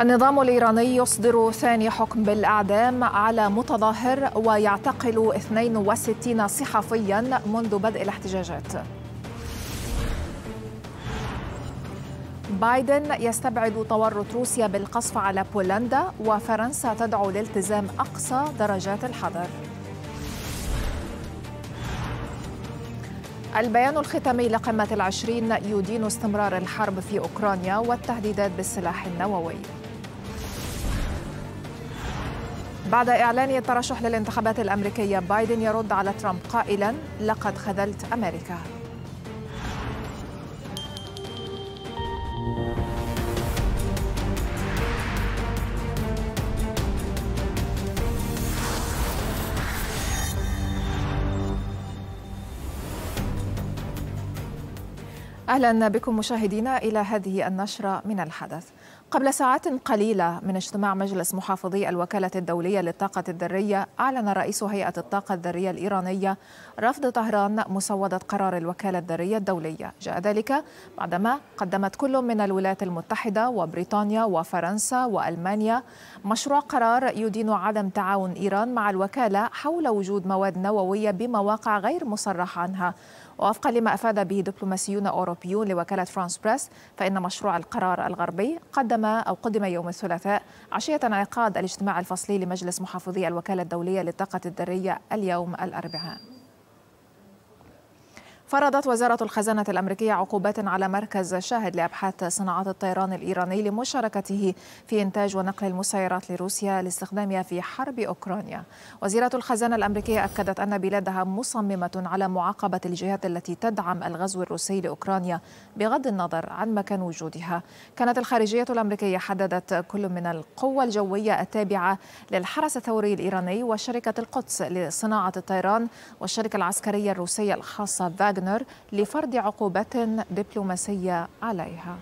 النظام الإيراني يصدر ثاني حكم بالإعدام على متظاهر ويعتقل 62 صحفيا منذ بدء الاحتجاجات بايدن يستبعد تورط روسيا بالقصف على بولندا وفرنسا تدعو لالتزام أقصى درجات الحذر البيان الختامي لقمة العشرين يدين استمرار الحرب في أوكرانيا والتهديدات بالسلاح النووي بعد إعلان الترشح للانتخابات الأمريكية بايدن يرد على ترامب قائلا لقد خذلت أمريكا أهلا بكم مشاهدينا إلى هذه النشرة من الحدث قبل ساعات قليلة من اجتماع مجلس محافظي الوكالة الدولية للطاقة الذرية أعلن رئيس هيئة الطاقة الذرية الإيرانية رفض طهران مسودة قرار الوكالة الذرية الدولية جاء ذلك بعدما قدمت كل من الولايات المتحدة وبريطانيا وفرنسا وألمانيا مشروع قرار يدين عدم تعاون إيران مع الوكالة حول وجود مواد نووية بمواقع غير مصرح عنها وفقا لما أفاد به دبلوماسيون أوروبيون لوكالة فرانس بريس فإن مشروع القرار الغربي قدم أو قدم يوم الثلاثاء عشية انعقاد الاجتماع الفصلي لمجلس محافظي الوكالة الدولية للطاقة الذرية اليوم الأربعاء فرضت وزارة الخزانة الأمريكية عقوبات على مركز شاهد لأبحاث صناعة الطيران الإيراني لمشاركته في إنتاج ونقل المسيرات لروسيا لاستخدامها في حرب أوكرانيا وزيرة الخزانة الأمريكية أكدت أن بلادها مصممة على معاقبة الجهات التي تدعم الغزو الروسي لأوكرانيا بغض النظر عن مكان وجودها كانت الخارجية الأمريكية حددت كل من القوة الجوية التابعة للحرس الثوري الإيراني وشركة القدس لصناعة الطيران والشركة العسكرية الروسية الخاصة فاغ فاغنر لفرض عقوبات دبلوماسية عليها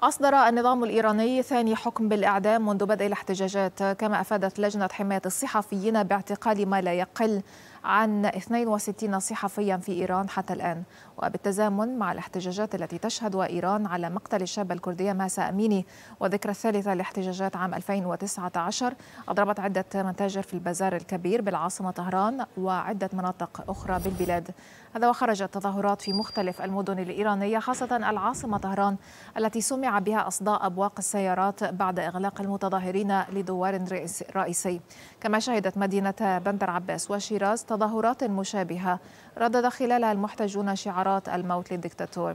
أصدر النظام الإيراني ثاني حكم بالإعدام منذ بدء الاحتجاجات كما أفادت لجنة حماية الصحفيين باعتقال ما لا يقل عن 62 صحفيا في إيران حتى الآن وبالتزامن مع الاحتجاجات التي تشهد إيران على مقتل الشابة الكردية ماسا أميني وذكرى الثالثة لاحتجاجات عام 2019 أضربت عدة متاجر في البازار الكبير بالعاصمة طهران وعدة مناطق أخرى بالبلاد هذا وخرجت تظاهرات في مختلف المدن الإيرانية خاصة العاصمة طهران التي سمع بها أصداء أبواق السيارات بعد إغلاق المتظاهرين لدوار رئيسي كما شهدت مدينة بندر عباس وشيراز تظاهرات مشابهة ردد خلالها المحتجون شعارات الموت للدكتاتور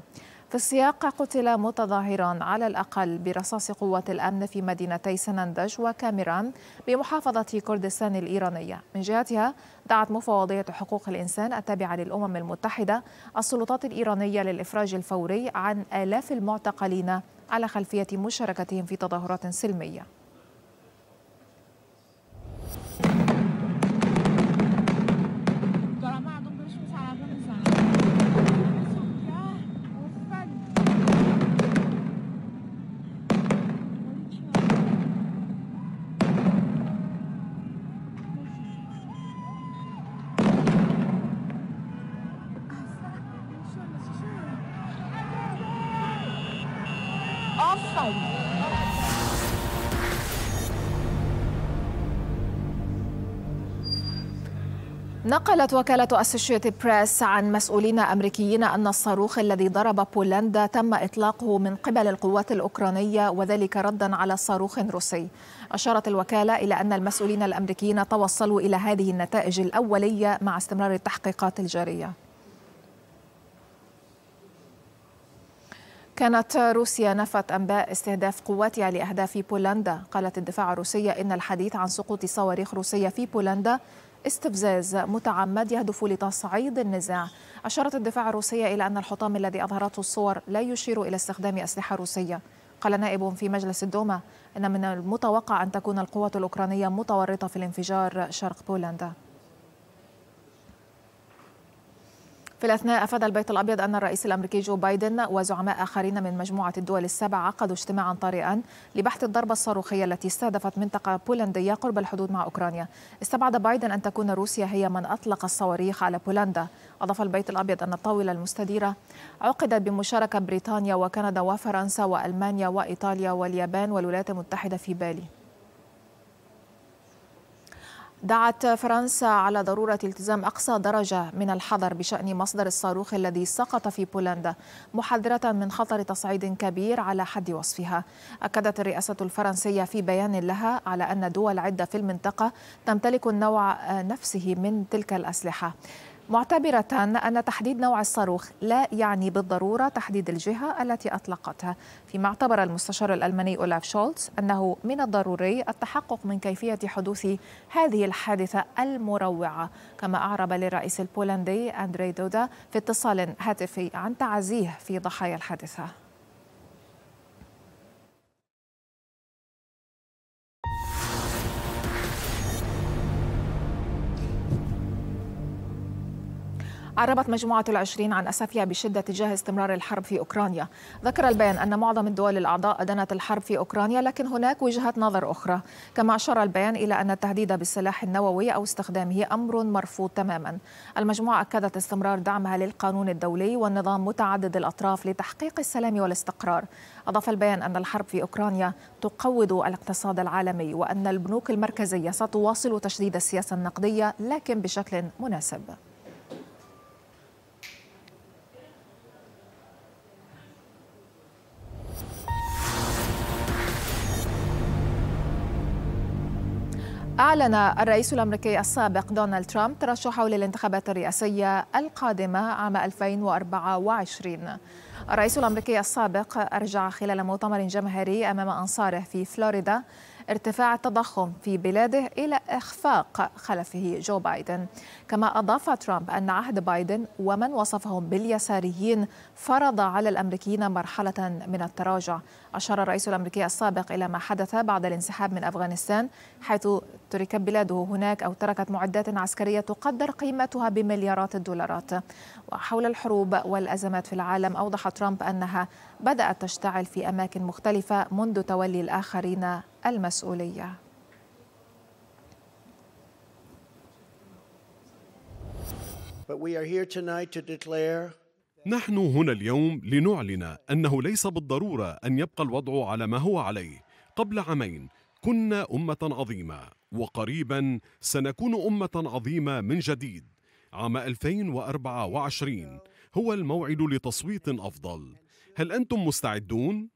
في السياق قتل متظاهران على الأقل برصاص قوات الأمن في مدينتي سنندج وكاميران بمحافظة كردستان الإيرانية من جهتها دعت مفوضية حقوق الإنسان التابعة للأمم المتحدة السلطات الإيرانية للإفراج الفوري عن آلاف المعتقلين على خلفية مشاركتهم في تظاهرات سلمية نقلت وكالة أسوشيتد بريس عن مسؤولين أمريكيين أن الصاروخ الذي ضرب بولندا تم إطلاقه من قبل القوات الأوكرانية وذلك ردا على صاروخ روسي أشارت الوكالة إلى أن المسؤولين الأمريكيين توصلوا إلى هذه النتائج الأولية مع استمرار التحقيقات الجارية كانت روسيا نفت أنباء استهداف قواتها لأهداف بولندا قالت الدفاع الروسية إن الحديث عن سقوط صواريخ روسية في بولندا استفزاز متعمد يهدف لتصعيد النزاع أشارت الدفاع الروسية إلى أن الحطام الذي أظهرته الصور لا يشير إلى استخدام أسلحة روسية قال نائب في مجلس الدوما أن من المتوقع أن تكون القوات الأوكرانية متورطة في الانفجار شرق بولندا في الأثناء أفاد البيت الأبيض أن الرئيس الأمريكي جو بايدن وزعماء آخرين من مجموعة الدول السبع عقدوا اجتماعا طارئا لبحث الضربة الصاروخية التي استهدفت منطقة بولندية قرب الحدود مع أوكرانيا استبعد بايدن أن تكون روسيا هي من أطلق الصواريخ على بولندا أضاف البيت الأبيض أن الطاولة المستديرة عقدت بمشاركة بريطانيا وكندا وفرنسا وألمانيا وإيطاليا واليابان والولايات المتحدة في بالي دعت فرنسا على ضرورة التزام أقصى درجة من الحذر بشأن مصدر الصاروخ الذي سقط في بولندا محذرة من خطر تصعيد كبير على حد وصفها أكدت الرئاسة الفرنسية في بيان لها على أن دول عدة في المنطقة تمتلك النوع آه، نفسه من تلك الأسلحة معتبرة أن تحديد نوع الصاروخ لا يعني بالضرورة تحديد الجهة التي أطلقتها فيما اعتبر المستشار الألماني أولاف شولتز أنه من الضروري التحقق من كيفية حدوث هذه الحادثة المروعة كما أعرب للرئيس البولندي أندري دودا في اتصال هاتفي عن تعزيه في ضحايا الحادثة عربت مجموعة العشرين عن أسفها بشدة تجاه استمرار الحرب في أوكرانيا ذكر البيان أن معظم الدول الأعضاء أدنت الحرب في أوكرانيا لكن هناك وجهة نظر أخرى كما أشار البيان إلى أن التهديد بالسلاح النووي أو استخدامه أمر مرفوض تماما المجموعة أكدت استمرار دعمها للقانون الدولي والنظام متعدد الأطراف لتحقيق السلام والاستقرار أضاف البيان أن الحرب في أوكرانيا تقوض الاقتصاد العالمي وأن البنوك المركزية ستواصل تشديد السياسة النقدية لكن بشكل مناسب أعلن الرئيس الأمريكي السابق دونالد ترامب ترشحه للانتخابات الرئاسية القادمة عام 2024 الرئيس الأمريكي السابق أرجع خلال مؤتمر جماهيري أمام أنصاره في فلوريدا ارتفاع التضخم في بلاده إلى إخفاق خلفه جو بايدن كما أضاف ترامب أن عهد بايدن ومن وصفهم باليساريين فرض على الأمريكيين مرحلة من التراجع أشار الرئيس الأمريكي السابق إلى ما حدث بعد الانسحاب من أفغانستان حيث تركت بلاده هناك أو تركت معدات عسكرية تقدر قيمتها بمليارات الدولارات وحول الحروب والأزمات في العالم أوضح ترامب أنها بدأت تشتعل في أماكن مختلفة منذ تولي الآخرين المسؤوليه نحن هنا اليوم لنعلن انه ليس بالضروره ان يبقى الوضع على ما هو عليه قبل عامين كنا امه عظيمه وقريبا سنكون امه عظيمه من جديد عام 2024 هو الموعد لتصويت افضل هل انتم مستعدون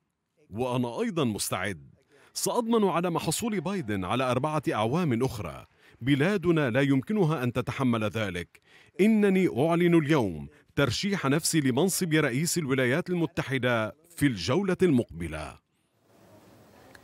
وانا ايضا مستعد سأضمن عدم حصول بايدن على أربعة أعوام أخرى بلادنا لا يمكنها أن تتحمل ذلك إنني أعلن اليوم ترشيح نفسي لمنصب رئيس الولايات المتحدة في الجولة المقبلة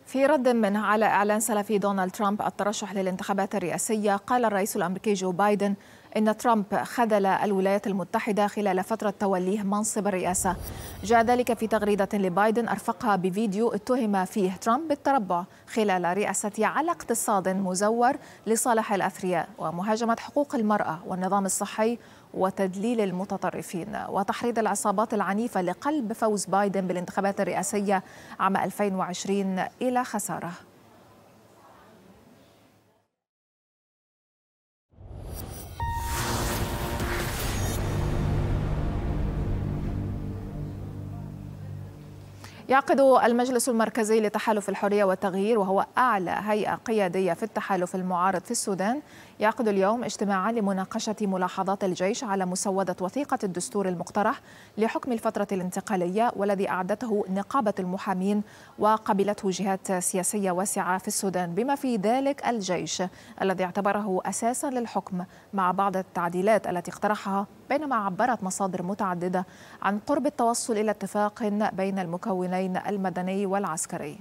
في رد منه على إعلان سلفي دونالد ترامب الترشح للانتخابات الرئاسية قال الرئيس الأمريكي جو بايدن أن ترامب خذل الولايات المتحدة خلال فترة توليه منصب الرئاسة جاء ذلك في تغريدة لبايدن أرفقها بفيديو اتهم فيه ترامب بالتربع خلال رئاسته على اقتصاد مزور لصالح الأثرياء ومهاجمة حقوق المرأة والنظام الصحي وتدليل المتطرفين وتحريض العصابات العنيفة لقلب فوز بايدن بالانتخابات الرئاسية عام 2020 إلى خساره يعقد المجلس المركزي لتحالف الحرية والتغيير وهو أعلى هيئة قيادية في التحالف المعارض في السودان يعقد اليوم اجتماعا لمناقشة ملاحظات الجيش على مسودة وثيقة الدستور المقترح لحكم الفترة الانتقالية والذي أعدته نقابة المحامين وقبلته جهات سياسية واسعة في السودان بما في ذلك الجيش الذي اعتبره أساسا للحكم مع بعض التعديلات التي اقترحها بينما عبرت مصادر متعددة عن قرب التوصل إلى اتفاق بين المكونات الشمولين المدني والعسكري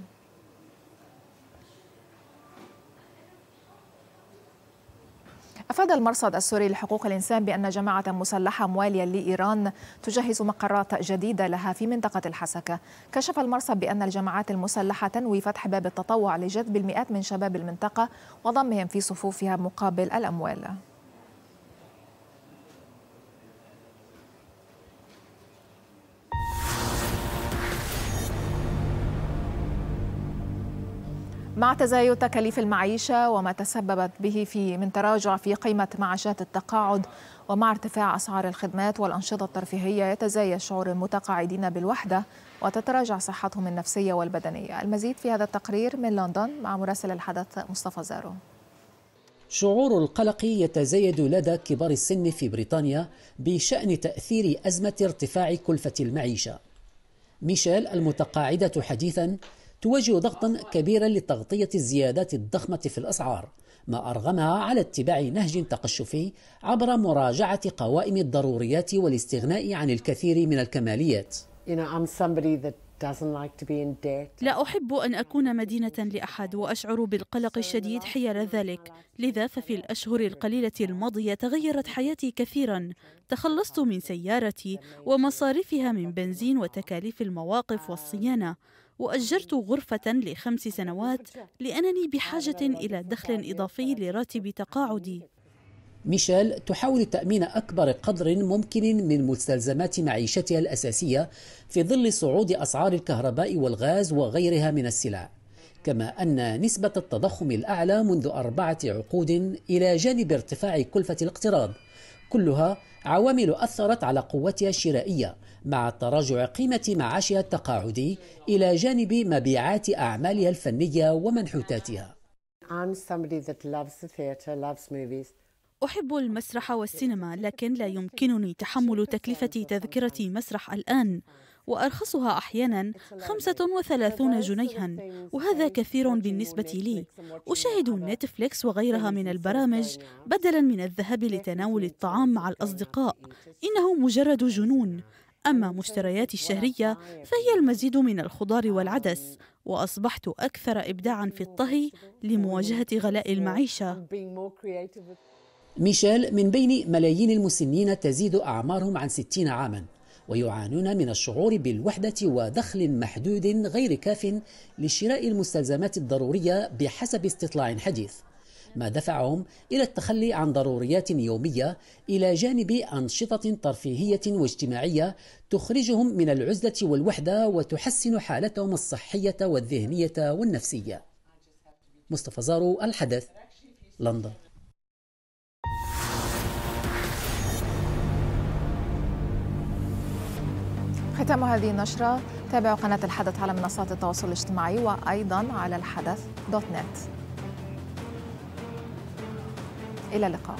أفاد المرصد السوري لحقوق الإنسان بأن جماعة مسلحة موالية لإيران تجهز مقرات جديدة لها في منطقة الحسكة كشف المرصد بأن الجماعات المسلحة تنوي فتح باب التطوع لجذب المئات من شباب المنطقة وضمهم في صفوفها مقابل الأموال مع تزايد تكاليف المعيشة وما تسببت به في من تراجع في قيمة معاشات التقاعد ومع ارتفاع أسعار الخدمات والأنشطة الترفيهية يتزايد شعور المتقاعدين بالوحدة وتتراجع صحتهم النفسية والبدنية المزيد في هذا التقرير من لندن مع مراسل الحدث مصطفى زارو شعور القلق يتزايد لدى كبار السن في بريطانيا بشأن تأثير أزمة ارتفاع كلفة المعيشة ميشيل المتقاعدة حديثا تواجه ضغطا كبيرا لتغطية الزيادات الضخمة في الأسعار ما أرغمها على اتباع نهج تقشفي عبر مراجعة قوائم الضروريات والاستغناء عن الكثير من الكماليات لا أحب أن أكون مدينة لأحد وأشعر بالقلق الشديد حيال ذلك لذا ففي الأشهر القليلة الماضية تغيرت حياتي كثيرا تخلصت من سيارتي ومصاريفها من بنزين وتكاليف المواقف والصيانة وأجرت غرفة لخمس سنوات لأنني بحاجة إلى دخل إضافي لراتب تقاعدي ميشيل تحاول تأمين أكبر قدر ممكن من مستلزمات معيشتها الأساسية في ظل صعود أسعار الكهرباء والغاز وغيرها من السلع كما أن نسبة التضخم الأعلى منذ أربعة عقود إلى جانب ارتفاع كلفة الاقتراض كلها عوامل أثرت على قوتها الشرائية مع تراجع قيمة معاشها التقاعدي إلى جانب مبيعات أعمالها الفنية ومنحوتاتها أحب المسرح والسينما لكن لا يمكنني تحمل تكلفة تذكرة مسرح الآن وأرخصها أحيانا 35 جنيها وهذا كثير بالنسبة لي أشاهد نتفليكس وغيرها من البرامج بدلا من الذهاب لتناول الطعام مع الأصدقاء إنه مجرد جنون أما مشترياتي الشهرية فهي المزيد من الخضار والعدس وأصبحت أكثر إبداعا في الطهي لمواجهة غلاء المعيشة ميشيل من بين ملايين المسنين تزيد أعمارهم عن 60 عاما ويعانون من الشعور بالوحدة ودخل محدود غير كاف لشراء المستلزمات الضرورية بحسب استطلاع حديث ما دفعهم إلى التخلي عن ضروريات يومية إلى جانب أنشطة ترفيهية واجتماعية تخرجهم من العزلة والوحدة وتحسن حالتهم الصحية والذهنية والنفسية مصطفى زارو الحدث لندن ختام هذه النشرة تابعوا قناة الحدث على منصات التواصل الاجتماعي وأيضا على الحدث دوت نت إلى اللقاء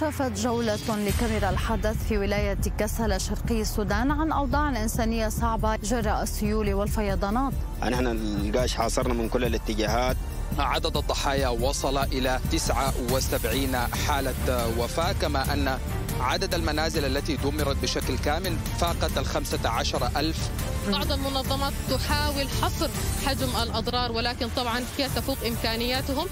كشفت جولة لكاميرا الحدث في ولاية كسلة شرقي السودان عن أوضاع إنسانية صعبة جراء السيول والفيضانات نحن القاش حاصرنا من كل الاتجاهات عدد الضحايا وصل إلى 79 حالة وفاة كما أن عدد المنازل التي دمرت بشكل كامل فاقت ال 15 ألف بعض المنظمات تحاول حصر حجم الأضرار ولكن طبعا هي تفوق إمكانياتهم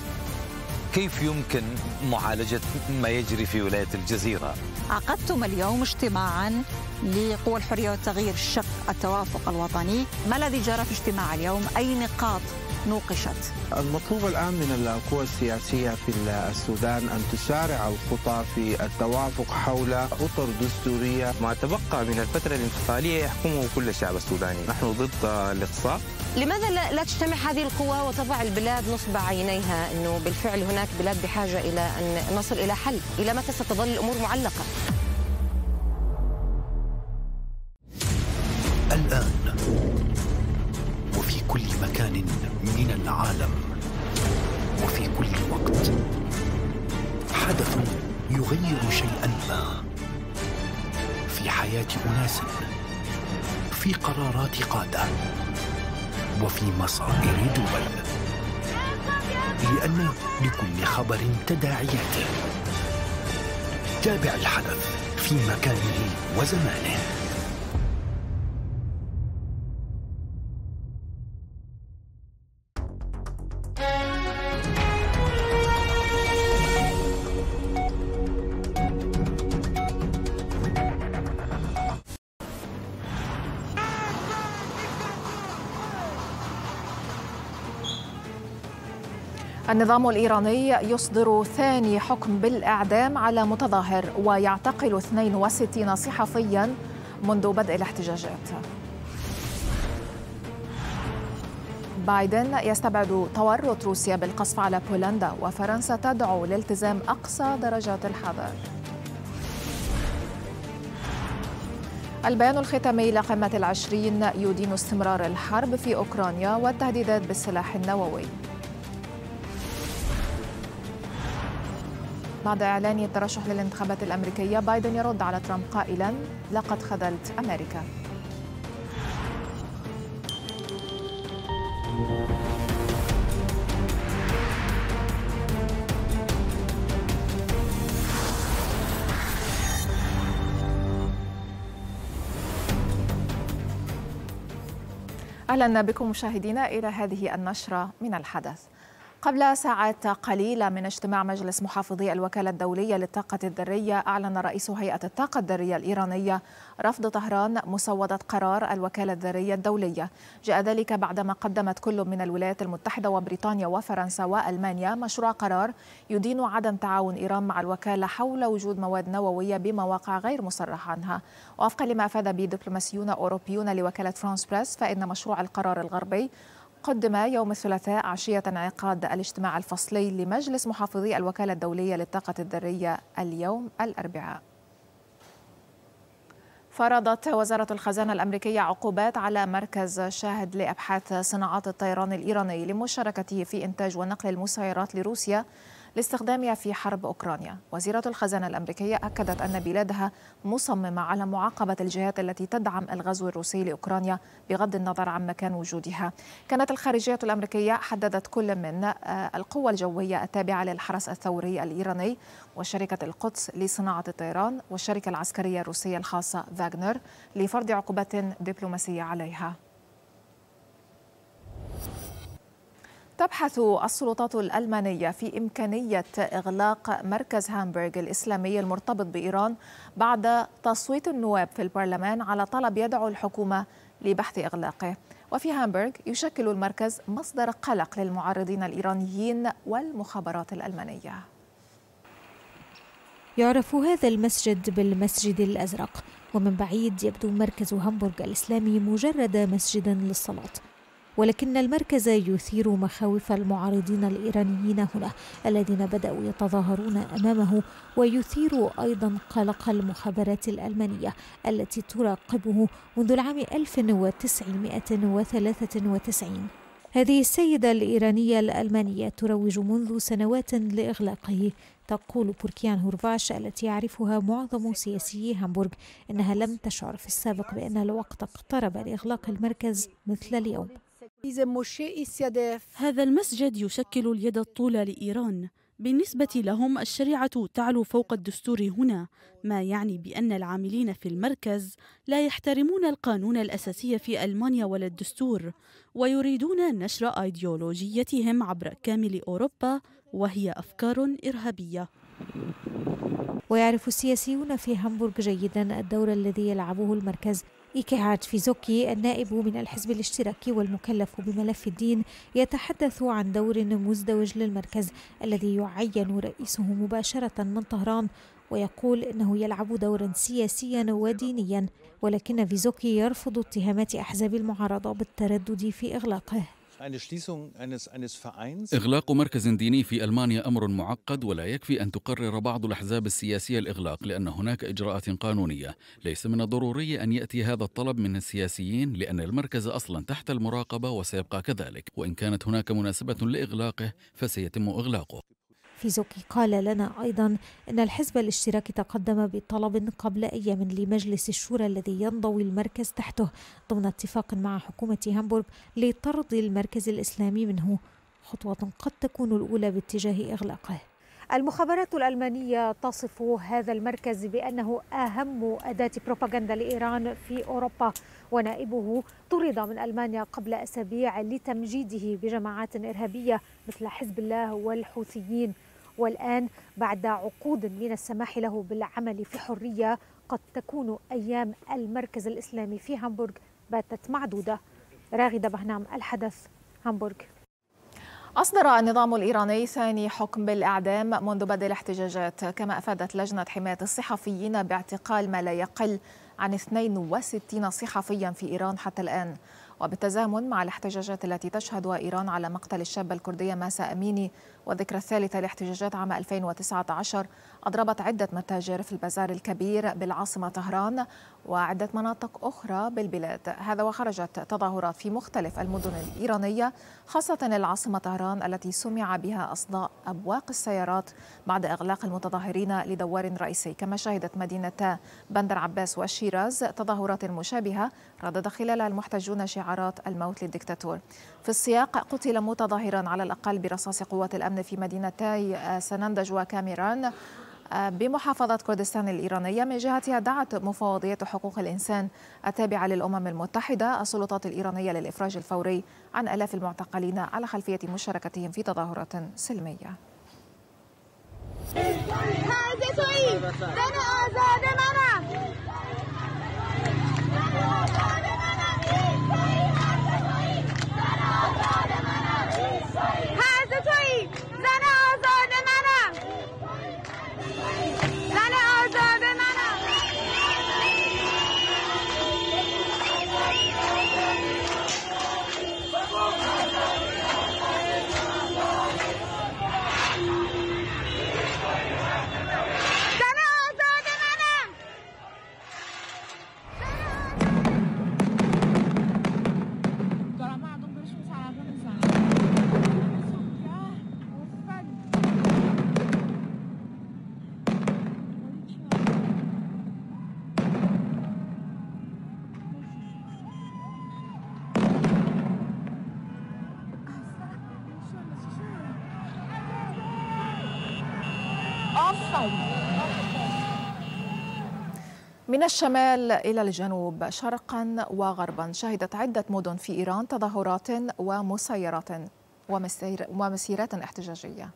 كيف يمكن معالجة ما يجري في ولاية الجزيرة؟ عقدتم اليوم اجتماعا لقوى الحرية والتغيير الشق التوافق الوطني ما الذي جرى في اجتماع اليوم؟ أي نقاط نوقشت المطلوب الآن من القوى السياسية في السودان أن تسارع الخطى في التوافق حول أطر دستورية ما تبقى من الفترة الانتقالية يحكمه كل الشعب السوداني نحن ضد الإقصاء لماذا لا, لا تجتمع هذه القوى وتضع البلاد نصب عينيها أنه بالفعل هناك بلاد بحاجة إلى أن نصل إلى حل إلى متى ستظل الأمور معلقة الآن وفي كل مكان العالم وفي كل وقت حدث يغير شيئا ما في حياه اناس في قرارات قاده وفي مصائر دول لان لكل خبر تداعياته تابع الحدث في مكانه وزمانه النظام الإيراني يصدر ثاني حكم بالإعدام على متظاهر ويعتقل 62 صحفيا منذ بدء الاحتجاجات بايدن يستبعد تورط روسيا بالقصف على بولندا وفرنسا تدعو لالتزام أقصى درجات الحذر البيان الختامي لقمة العشرين يدين استمرار الحرب في أوكرانيا والتهديدات بالسلاح النووي بعد إعلان الترشح للانتخابات الأمريكية بايدن يرد على ترامب قائلا لقد خذلت أمريكا اهلا بكم مشاهدينا الى هذه النشره من الحدث قبل ساعات قليلة من اجتماع مجلس محافظي الوكالة الدولية للطاقة الذرية أعلن رئيس هيئة الطاقة الذرية الإيرانية رفض طهران مسودة قرار الوكالة الذرية الدولية جاء ذلك بعدما قدمت كل من الولايات المتحدة وبريطانيا وفرنسا وألمانيا مشروع قرار يدين عدم تعاون إيران مع الوكالة حول وجود مواد نووية بمواقع غير مصرح عنها وفقا لما أفاد به دبلوماسيون أوروبيون لوكالة فرانس بريس فإن مشروع القرار الغربي قدم يوم الثلاثاء عشية انعقاد الاجتماع الفصلي لمجلس محافظي الوكالة الدولية للطاقة الذرية اليوم الأربعاء فرضت وزارة الخزانة الأمريكية عقوبات على مركز شاهد لأبحاث صناعات الطيران الإيراني لمشاركته في إنتاج ونقل المسيرات لروسيا لاستخدامها في حرب أوكرانيا وزيرة الخزانة الأمريكية أكدت أن بلادها مصممة على معاقبة الجهات التي تدعم الغزو الروسي لأوكرانيا بغض النظر عن مكان وجودها كانت الخارجية الأمريكية حددت كل من آه، القوة الجوية التابعة للحرس الثوري الإيراني وشركة القدس لصناعة الطيران والشركة العسكرية الروسية الخاصة فاغنر لفرض عقوبات دبلوماسية عليها تبحث السلطات الألمانية في إمكانية إغلاق مركز هامبورغ الإسلامي المرتبط بإيران بعد تصويت النواب في البرلمان على طلب يدعو الحكومة لبحث إغلاقه وفي هامبورغ يشكل المركز مصدر قلق للمعارضين الإيرانيين والمخابرات الألمانية يعرف هذا المسجد بالمسجد الأزرق ومن بعيد يبدو مركز هامبورغ الإسلامي مجرد مسجد للصلاة ولكن المركز يثير مخاوف المعارضين الإيرانيين هنا الذين بدأوا يتظاهرون أمامه ويثير أيضا قلق المخابرات الألمانية التي تراقبه منذ العام 1993 هذه السيدة الإيرانية الألمانية تروج منذ سنوات لإغلاقه تقول بوركيان هورفاش التي يعرفها معظم سياسي هامبورغ إنها لم تشعر في السابق بأن الوقت اقترب لإغلاق المركز مثل اليوم هذا المسجد يشكل اليد الطولى لإيران بالنسبة لهم الشريعة تعلو فوق الدستور هنا ما يعني بأن العاملين في المركز لا يحترمون القانون الأساسي في ألمانيا ولا الدستور ويريدون نشر أيديولوجيتهم عبر كامل أوروبا وهي أفكار إرهابية ويعرف السياسيون في هامبورغ جيدا الدور الذي يلعبه المركز إيكيهات فيزوكي النائب من الحزب الاشتراكي والمكلف بملف الدين يتحدث عن دور مزدوج للمركز الذي يعين رئيسه مباشرة من طهران ويقول انه يلعب دورا سياسيا ودينيا ولكن فيزوكي يرفض اتهامات احزاب المعارضه بالتردد في اغلاقه إغلاق مركز ديني في ألمانيا أمر معقد ولا يكفي أن تقرر بعض الأحزاب السياسية الإغلاق لأن هناك إجراءات قانونية ليس من الضروري أن يأتي هذا الطلب من السياسيين لأن المركز أصلا تحت المراقبة وسيبقى كذلك وإن كانت هناك مناسبة لإغلاقه فسيتم إغلاقه فيزوكي قال لنا أيضا أن الحزب الاشتراكي تقدم بطلب قبل أيام لمجلس الشورى الذي ينضوي المركز تحته ضمن اتفاق مع حكومة هامبورغ لطرد المركز الإسلامي منه خطوة قد تكون الأولى باتجاه إغلاقه المخابرات الألمانية تصف هذا المركز بأنه أهم أداة بروباغندا لإيران في أوروبا ونائبه طرد من ألمانيا قبل أسابيع لتمجيده بجماعات إرهابية مثل حزب الله والحوثيين والآن بعد عقود من السماح له بالعمل في حرية قد تكون أيام المركز الإسلامي في هامبورغ باتت معدودة راغدة بهنام الحدث هامبورغ أصدر النظام الإيراني ثاني حكم بالإعدام منذ بدء الاحتجاجات كما أفادت لجنة حماية الصحفيين باعتقال ما لا يقل عن 62 صحفيا في إيران حتى الآن وبالتزامن مع الاحتجاجات التي تشهدها إيران على مقتل الشابة الكردية ماسا أميني وذكرى الثالثة لاحتجاجات عام 2019 أضربت عدة متاجر في البازار الكبير بالعاصمة طهران وعدة مناطق أخرى بالبلاد هذا وخرجت تظاهرات في مختلف المدن الإيرانية خاصة العاصمة طهران التي سمع بها أصداء أبواق السيارات بعد إغلاق المتظاهرين لدوار رئيسي كما شهدت مدينتا بندر عباس وشيراز تظاهرات مشابهة ردد خلالها المحتجون شعارات الموت للدكتاتور في السياق قتل متظاهرا على الأقل برصاص قوات الأمن في مدينتي سنندج وكاميران بمحافظة كردستان الإيرانية من جهتها دعت مفوضية حقوق الإنسان التابعة للأمم المتحدة السلطات الإيرانية للإفراج الفوري عن ألاف المعتقلين على خلفية مشاركتهم في تظاهرات سلمية آزاد الشمال إلى الجنوب شرقا وغربا شهدت عدة مدن في إيران تظاهرات ومسيرات ومسيرات احتجاجية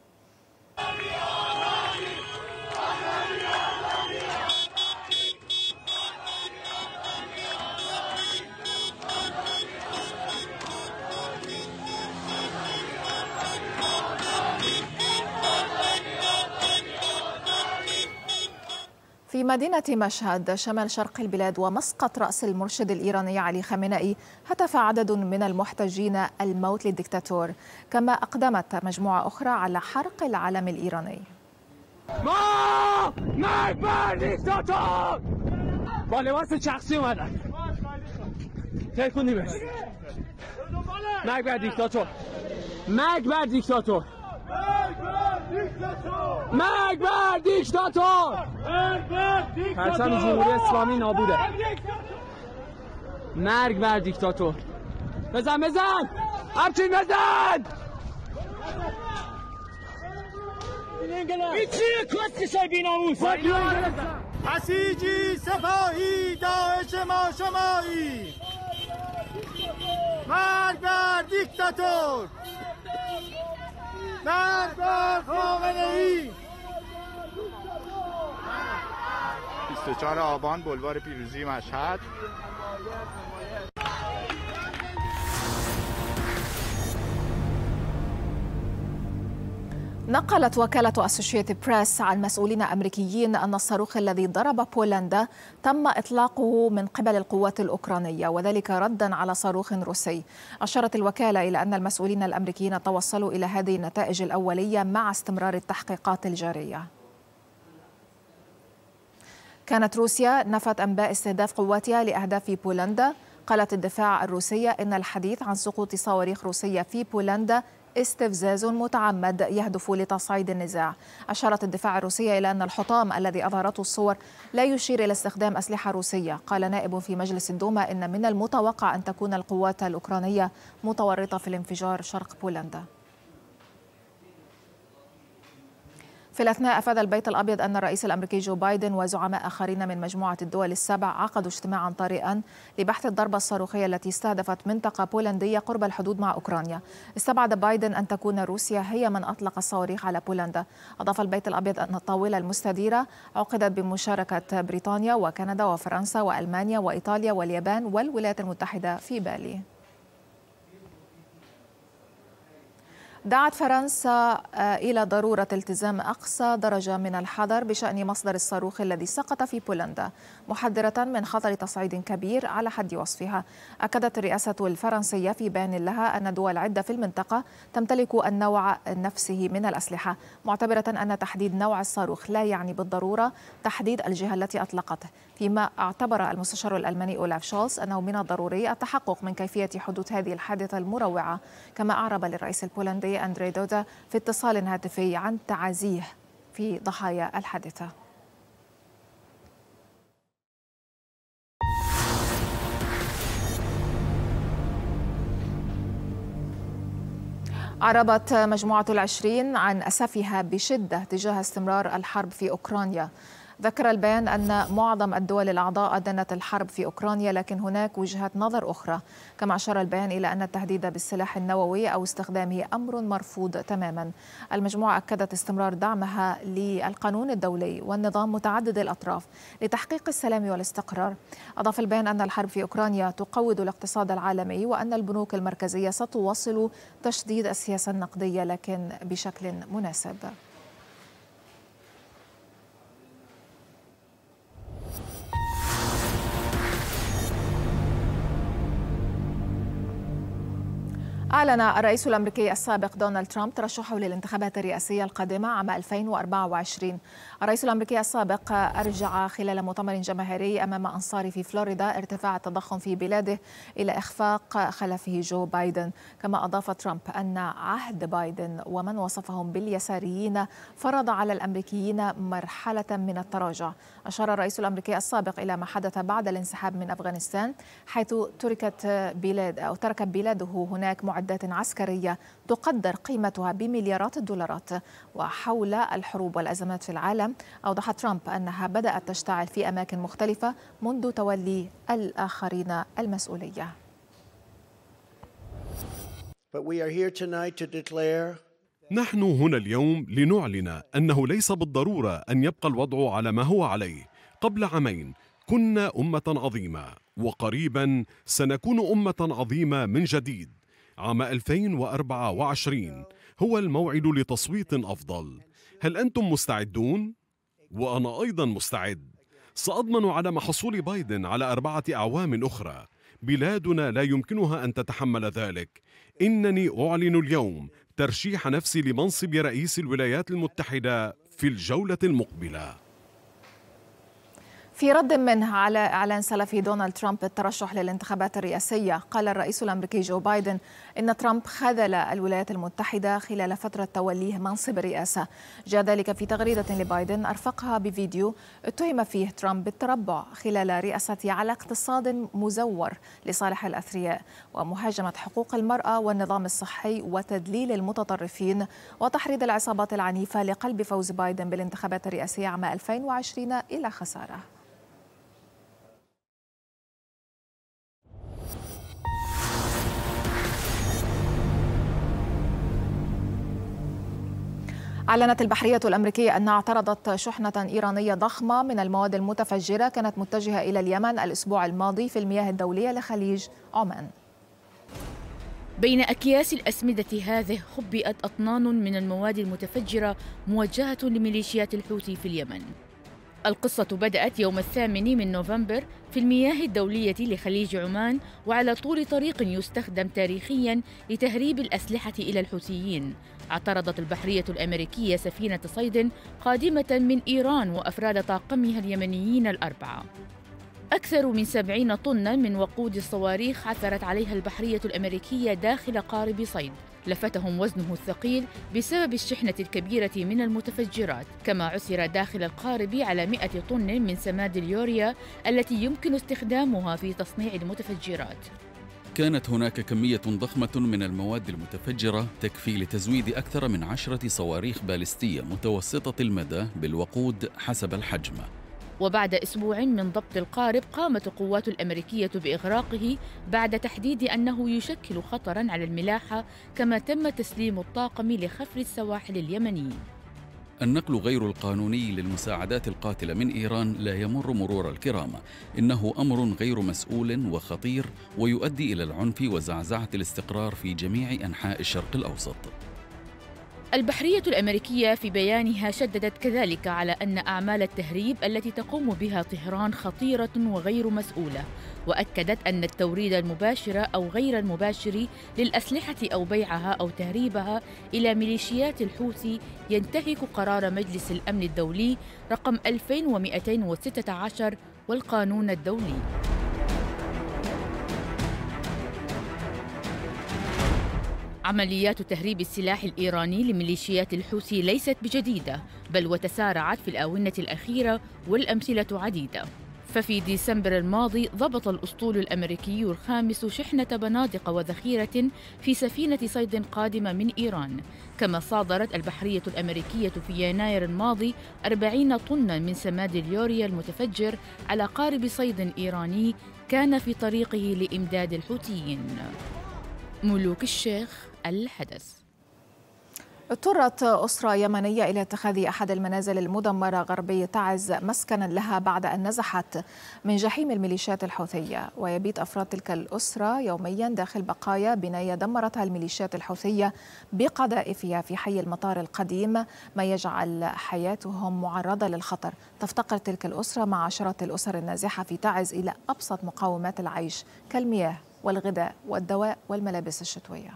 مدينة مشهد شمال شرق البلاد ومسقط رأس المرشد الإيراني علي خامنئي هتف عدد من المحتجين الموت للدكتاتور كما أقدمت مجموعة أخرى على حرق العلم الإيراني ما لباس مرگ بر دیکتاتور پرچم جمهوری اسلامی نابوده مرگ بر دیکتاتور بزن بزن همچین بزن پسیجی سفاهی شای بیناموس داعش ما شمایی مرگ بر دیکتاتور 24 آبان بلوار پیروزی مشهد نقلت وكالة أسوشيتد بريس عن مسؤولين أمريكيين أن الصاروخ الذي ضرب بولندا تم إطلاقه من قبل القوات الأوكرانية وذلك ردا على صاروخ روسي أشارت الوكالة إلى أن المسؤولين الأمريكيين توصلوا إلى هذه النتائج الأولية مع استمرار التحقيقات الجارية كانت روسيا نفت أنباء استهداف قواتها لأهداف بولندا قالت الدفاع الروسية إن الحديث عن سقوط صواريخ روسية في بولندا استفزاز متعمد يهدف لتصعيد النزاع أشارت الدفاع الروسية إلى أن الحطام الذي أظهرته الصور لا يشير إلى استخدام أسلحة روسية قال نائب في مجلس الدوما إن من المتوقع أن تكون القوات الأوكرانية متورطة في الانفجار شرق بولندا في الأثناء أفاد البيت الأبيض أن الرئيس الأمريكي جو بايدن وزعماء آخرين من مجموعة الدول السبع عقدوا اجتماعا طارئا لبحث الضربة الصاروخية التي استهدفت منطقة بولندية قرب الحدود مع أوكرانيا استبعد بايدن أن تكون روسيا هي من أطلق الصواريخ على بولندا أضاف البيت الأبيض أن الطاولة المستديرة عقدت بمشاركة بريطانيا وكندا وفرنسا وألمانيا وإيطاليا واليابان والولايات المتحدة في بالي دعت فرنسا آه، إلى ضرورة التزام أقصى درجة من الحذر بشأن مصدر الصاروخ الذي سقط في بولندا محذرة من خطر تصعيد كبير على حد وصفها أكدت الرئاسة الفرنسية في بيان لها أن دول عدة في المنطقة تمتلك النوع نفسه من الأسلحة معتبرة أن تحديد نوع الصاروخ لا يعني بالضرورة تحديد الجهة التي أطلقته فيما اعتبر المستشار الألماني أولاف شولز أنه من الضروري التحقق من كيفية حدوث هذه الحادثة المروعة كما أعرب للرئيس البولندي أندري دودا في اتصال هاتفي عن تعازيه في ضحايا الحادثة أعربت مجموعة العشرين عن أسفها بشدة تجاه استمرار الحرب في أوكرانيا ذكر البيان أن معظم الدول الأعضاء أدنت الحرب في أوكرانيا لكن هناك وجهات نظر أخرى كما أشار البيان إلى أن التهديد بالسلاح النووي أو استخدامه أمر مرفوض تماما المجموعة أكدت استمرار دعمها للقانون الدولي والنظام متعدد الأطراف لتحقيق السلام والاستقرار أضاف البيان أن الحرب في أوكرانيا تقوض الاقتصاد العالمي وأن البنوك المركزية ستواصل تشديد السياسة النقدية لكن بشكل مناسب أعلن الرئيس الأمريكي السابق دونالد ترامب ترشحه للانتخابات الرئاسية القادمة عام 2024 الرئيس الأمريكي السابق أرجع خلال مؤتمر جماهيري أمام أنصاره في فلوريدا ارتفاع التضخم في بلاده إلى إخفاق خلفه جو بايدن كما أضاف ترامب أن عهد بايدن ومن وصفهم باليساريين فرض على الأمريكيين مرحلة من التراجع أشار الرئيس الأمريكي السابق إلى ما حدث بعد الانسحاب من أفغانستان حيث تركت بلاد أو ترك بلاده هناك معد معدات عسكرية تقدر قيمتها بمليارات الدولارات وحول الحروب والأزمات في العالم أوضح ترامب أنها بدأت تشتعل في أماكن مختلفة منذ تولي الآخرين المسؤولية But we are here tonight to declare نحن هنا اليوم لنعلن انه ليس بالضروره ان يبقى الوضع على ما هو عليه قبل عامين كنا امه عظيمه وقريبا سنكون امه عظيمه من جديد عام 2024 هو الموعد لتصويت أفضل هل أنتم مستعدون؟ وأنا أيضا مستعد سأضمن عدم حصول بايدن على أربعة أعوام أخرى بلادنا لا يمكنها أن تتحمل ذلك إنني أعلن اليوم ترشيح نفسي لمنصب رئيس الولايات المتحدة في الجولة المقبلة في رد منه على اعلان سلفي دونالد ترامب الترشح للانتخابات الرئاسيه قال الرئيس الامريكي جو بايدن ان ترامب خذل الولايات المتحده خلال فتره توليه منصب الرئاسه جاء ذلك في تغريده لبايدن ارفقها بفيديو اتهم فيه ترامب بالتربع خلال رئاسته على اقتصاد مزور لصالح الاثرياء ومهاجمه حقوق المراه والنظام الصحي وتدليل المتطرفين وتحريض العصابات العنيفه لقلب فوز بايدن بالانتخابات الرئاسيه عام 2020 الى خساره أعلنت البحرية الأمريكية أنها اعترضت شحنة إيرانية ضخمة من المواد المتفجرة كانت متجهة إلى اليمن الأسبوع الماضي في المياه الدولية لخليج عمان بين أكياس الأسمدة هذه خبئت أطنان من المواد المتفجرة موجهة لميليشيات الحوثي في اليمن القصة بدأت يوم الثامن من نوفمبر في المياه الدولية لخليج عمان وعلى طول طريق يستخدم تاريخيا لتهريب الأسلحة إلى الحوثيين اعترضت البحرية الأمريكية سفينة صيد قادمة من إيران وأفراد طاقمها اليمنيين الأربعة أكثر من سبعين طنا من وقود الصواريخ عثرت عليها البحرية الأمريكية داخل قارب صيد لفتهم وزنه الثقيل بسبب الشحنة الكبيرة من المتفجرات كما عثر داخل القارب على 100 طن من سماد اليوريا التي يمكن استخدامها في تصنيع المتفجرات كانت هناك كمية ضخمة من المواد المتفجرة تكفي لتزويد أكثر من عشرة صواريخ باليستية متوسطة المدى بالوقود حسب الحجم وبعد أسبوع من ضبط القارب قامت القوات الأمريكية بإغراقه بعد تحديد أنه يشكل خطراً على الملاحة كما تم تسليم الطاقم لخفر السواحل اليمنيين النقل غير القانوني للمساعدات القاتلة من إيران لا يمر مرور الكرام إنه أمر غير مسؤول وخطير ويؤدي إلى العنف وزعزعة الاستقرار في جميع أنحاء الشرق الأوسط البحرية الأمريكية في بيانها شددت كذلك على أن أعمال التهريب التي تقوم بها طهران خطيرة وغير مسؤولة، وأكدت أن التوريد المباشر أو غير المباشر للأسلحة أو بيعها أو تهريبها إلى ميليشيات الحوثي ينتهك قرار مجلس الأمن الدولي رقم 2216 والقانون الدولي. عمليات تهريب السلاح الإيراني لميليشيات الحوثي ليست بجديدة بل وتسارعت في الآونة الأخيرة والأمثلة عديدة ففي ديسمبر الماضي ضبط الأسطول الأمريكي الخامس شحنة بنادق وذخيرة في سفينة صيد قادمة من إيران كما صادرت البحرية الأمريكية في يناير الماضي 40 طنا من سماد اليوريا المتفجر على قارب صيد إيراني كان في طريقه لإمداد الحوثيين ملوك الشيخ الحدث اضطرت أسرة يمنية إلى اتخاذ أحد المنازل المدمرة غربي تعز مسكنا لها بعد أن نزحت من جحيم الميليشيات الحوثية ويبيت أفراد تلك الأسرة يوميا داخل بقايا بناية دمرتها الميليشيات الحوثية بقذائفها في حي المطار القديم ما يجعل حياتهم معرضة للخطر تفتقر تلك الأسرة مع عشرات الأسر النازحة في تعز إلى أبسط مقاومات العيش كالمياه والغذاء والدواء والملابس الشتويه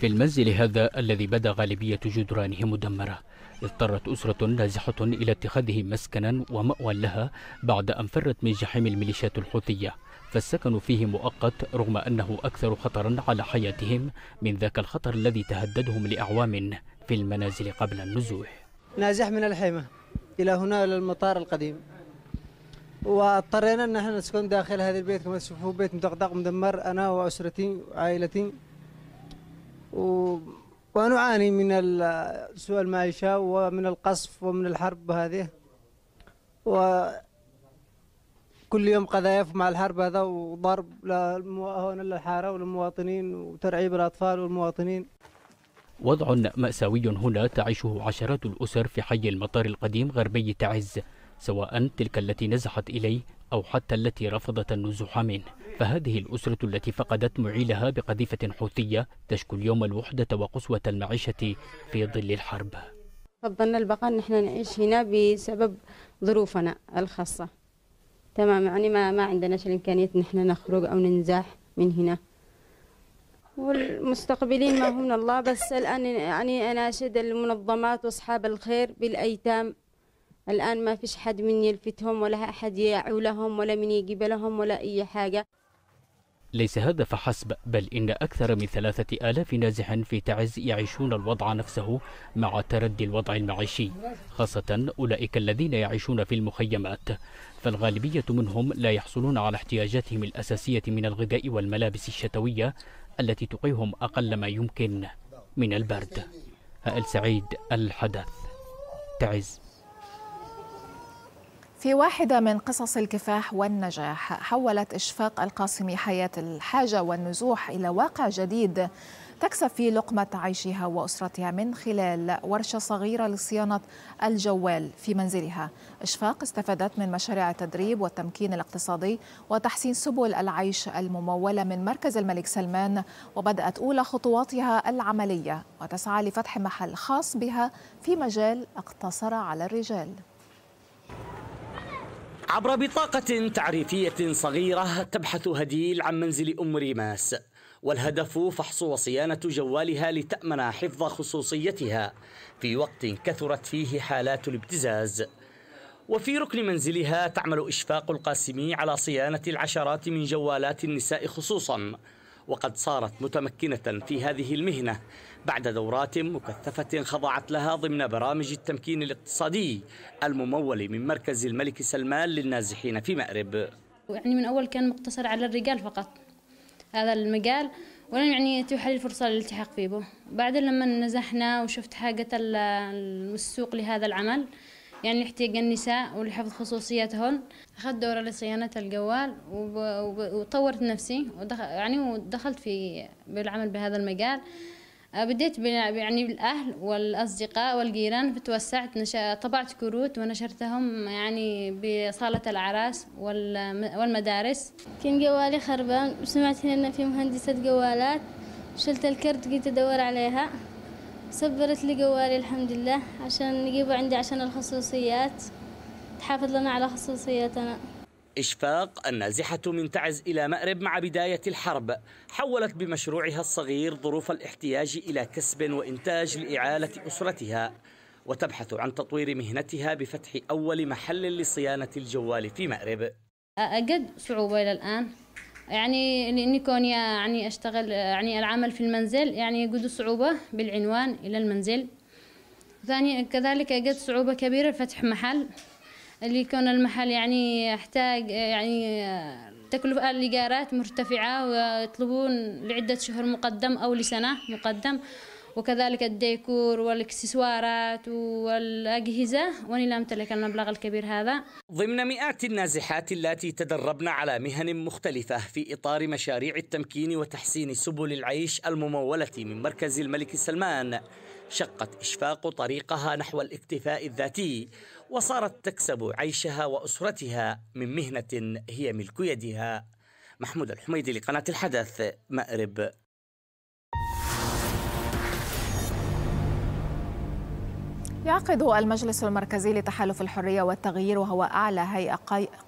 في المنزل هذا الذي بدا غالبية جدرانه مدمرة اضطرت أسرة نازحة إلى اتخاذه مسكنا ومأوى لها بعد أن فرت من جحيم الميليشيات الحوثية فالسكن فيه مؤقت رغم أنه أكثر خطرا على حياتهم من ذاك الخطر الذي تهددهم لأعوام في المنازل قبل النزوح نازح من الحيمة إلى هنا إلى المطار القديم واضطرينا أن نحن نسكن داخل هذا البيت كما تشوفوا بيت مدقدق مدمر أنا وأسرتي وعائلتي و... ونعاني من سوء المعيشة ومن القصف ومن الحرب هذه وكل يوم قذايف مع الحرب هذا وضرب هون للحارة وللمواطنين وترعيب الأطفال والمواطنين وضع مأساوي هنا تعيشه عشرات الأسر في حي المطار القديم غربي تعز سواء تلك التي نزحت إليه أو حتى التي رفضت النزوح منه فهذه الأسرة التي فقدت معيلها بقذيفة حوثية تشكو اليوم الوحدة وقسوة المعيشة في ظل الحرب فضلنا البقاء نحن نعيش هنا بسبب ظروفنا الخاصة تمام يعني ما, ما عندناش الإمكانية نحن نخرج أو ننزاح من هنا والمستقبلين ما هم الله بس الآن يعني أناشد المنظمات وأصحاب الخير بالأيتام الآن ما فيش حد من يلفتهم ولا أحد يعو لهم ولا من يجيب لهم ولا أي حاجة ليس هذا فحسب بل إن أكثر من ثلاثة آلاف نازح في تعز يعيشون الوضع نفسه مع تردي الوضع المعيشي خاصة أولئك الذين يعيشون في المخيمات فالغالبية منهم لا يحصلون على احتياجاتهم الأساسية من الغذاء والملابس الشتوية التي تقيهم أقل ما يمكن من البرد هائل سعيد الحدث تعز في واحدة من قصص الكفاح والنجاح حولت إشفاق القاسمي حياة الحاجة والنزوح إلى واقع جديد تكسب فيه لقمة عيشها وأسرتها من خلال ورشة صغيرة لصيانة الجوال في منزلها إشفاق استفادت من مشاريع التدريب والتمكين الاقتصادي وتحسين سبل العيش الممولة من مركز الملك سلمان وبدأت أولى خطواتها العملية وتسعى لفتح محل خاص بها في مجال اقتصر على الرجال عبر بطاقة تعريفية صغيرة تبحث هديل عن منزل أم ريماس والهدف فحص وصيانة جوالها لتأمن حفظ خصوصيتها في وقت كثرت فيه حالات الابتزاز وفي ركن منزلها تعمل إشفاق القاسمي على صيانة العشرات من جوالات النساء خصوصاً وقد صارت متمكنة في هذه المهنة بعد دورات مكثفة خضعت لها ضمن برامج التمكين الاقتصادي الممول من مركز الملك سلمان للنازحين في مأرب يعني من أول كان مقتصر على الرجال فقط هذا المجال ولم يعني يتيح لي الفرصة للالتحاق فيه بعدين لما نزحنا وشفت حاجة السوق لهذا العمل يعني احتياج النساء ولحفظ خصوصيتهن أخذت دورة لصيانة الجوال وطورت نفسي ودخل يعني ودخلت في بالعمل بهذا المجال أه، بديت يعني بالأهل والأصدقاء والجيران فتوسعت نش... طبعت كروت ونشرتهم يعني بصالة الأعراس والم... والمدارس كان جوالي خربان وسمعت هنا في مهندسة جوالات شلت الكرت جيت أدور عليها صبرت لي جوالي الحمد لله عشان نجيبه عندي عشان الخصوصيات تحافظ لنا على خصوصياتنا إشفاق النازحة من تعز إلى مأرب مع بداية الحرب حولت بمشروعها الصغير ظروف الاحتياج إلى كسب وإنتاج لإعالة أسرتها وتبحث عن تطوير مهنتها بفتح أول محل لصيانة الجوال في مأرب أجد صعوبة إلى الآن يعني لأني كون يعني أشتغل يعني العمل في المنزل يعني يجد صعوبة بالعنوان إلى المنزل ثاني كذلك أجد صعوبة كبيرة فتح محل اللي يكون المحل يعني يحتاج يعني تكلفة الإيجارات مرتفعة ويطلبون لعدة شهور مقدم أو لسنة مقدم وكذلك الديكور والاكسسوارات والأجهزة وأني لا أمتلك المبلغ الكبير هذا ضمن مئات النازحات التي تدربن على مهن مختلفة في إطار مشاريع التمكين وتحسين سبل العيش الممولة من مركز الملك سلمان شقت إشفاق طريقها نحو الاكتفاء الذاتي وصارت تكسب عيشها وأسرتها من مهنة هي ملك يدها محمود الحميدي لقناة الحدث مأرب يعقد المجلس المركزي لتحالف الحرية والتغيير وهو أعلى هيئة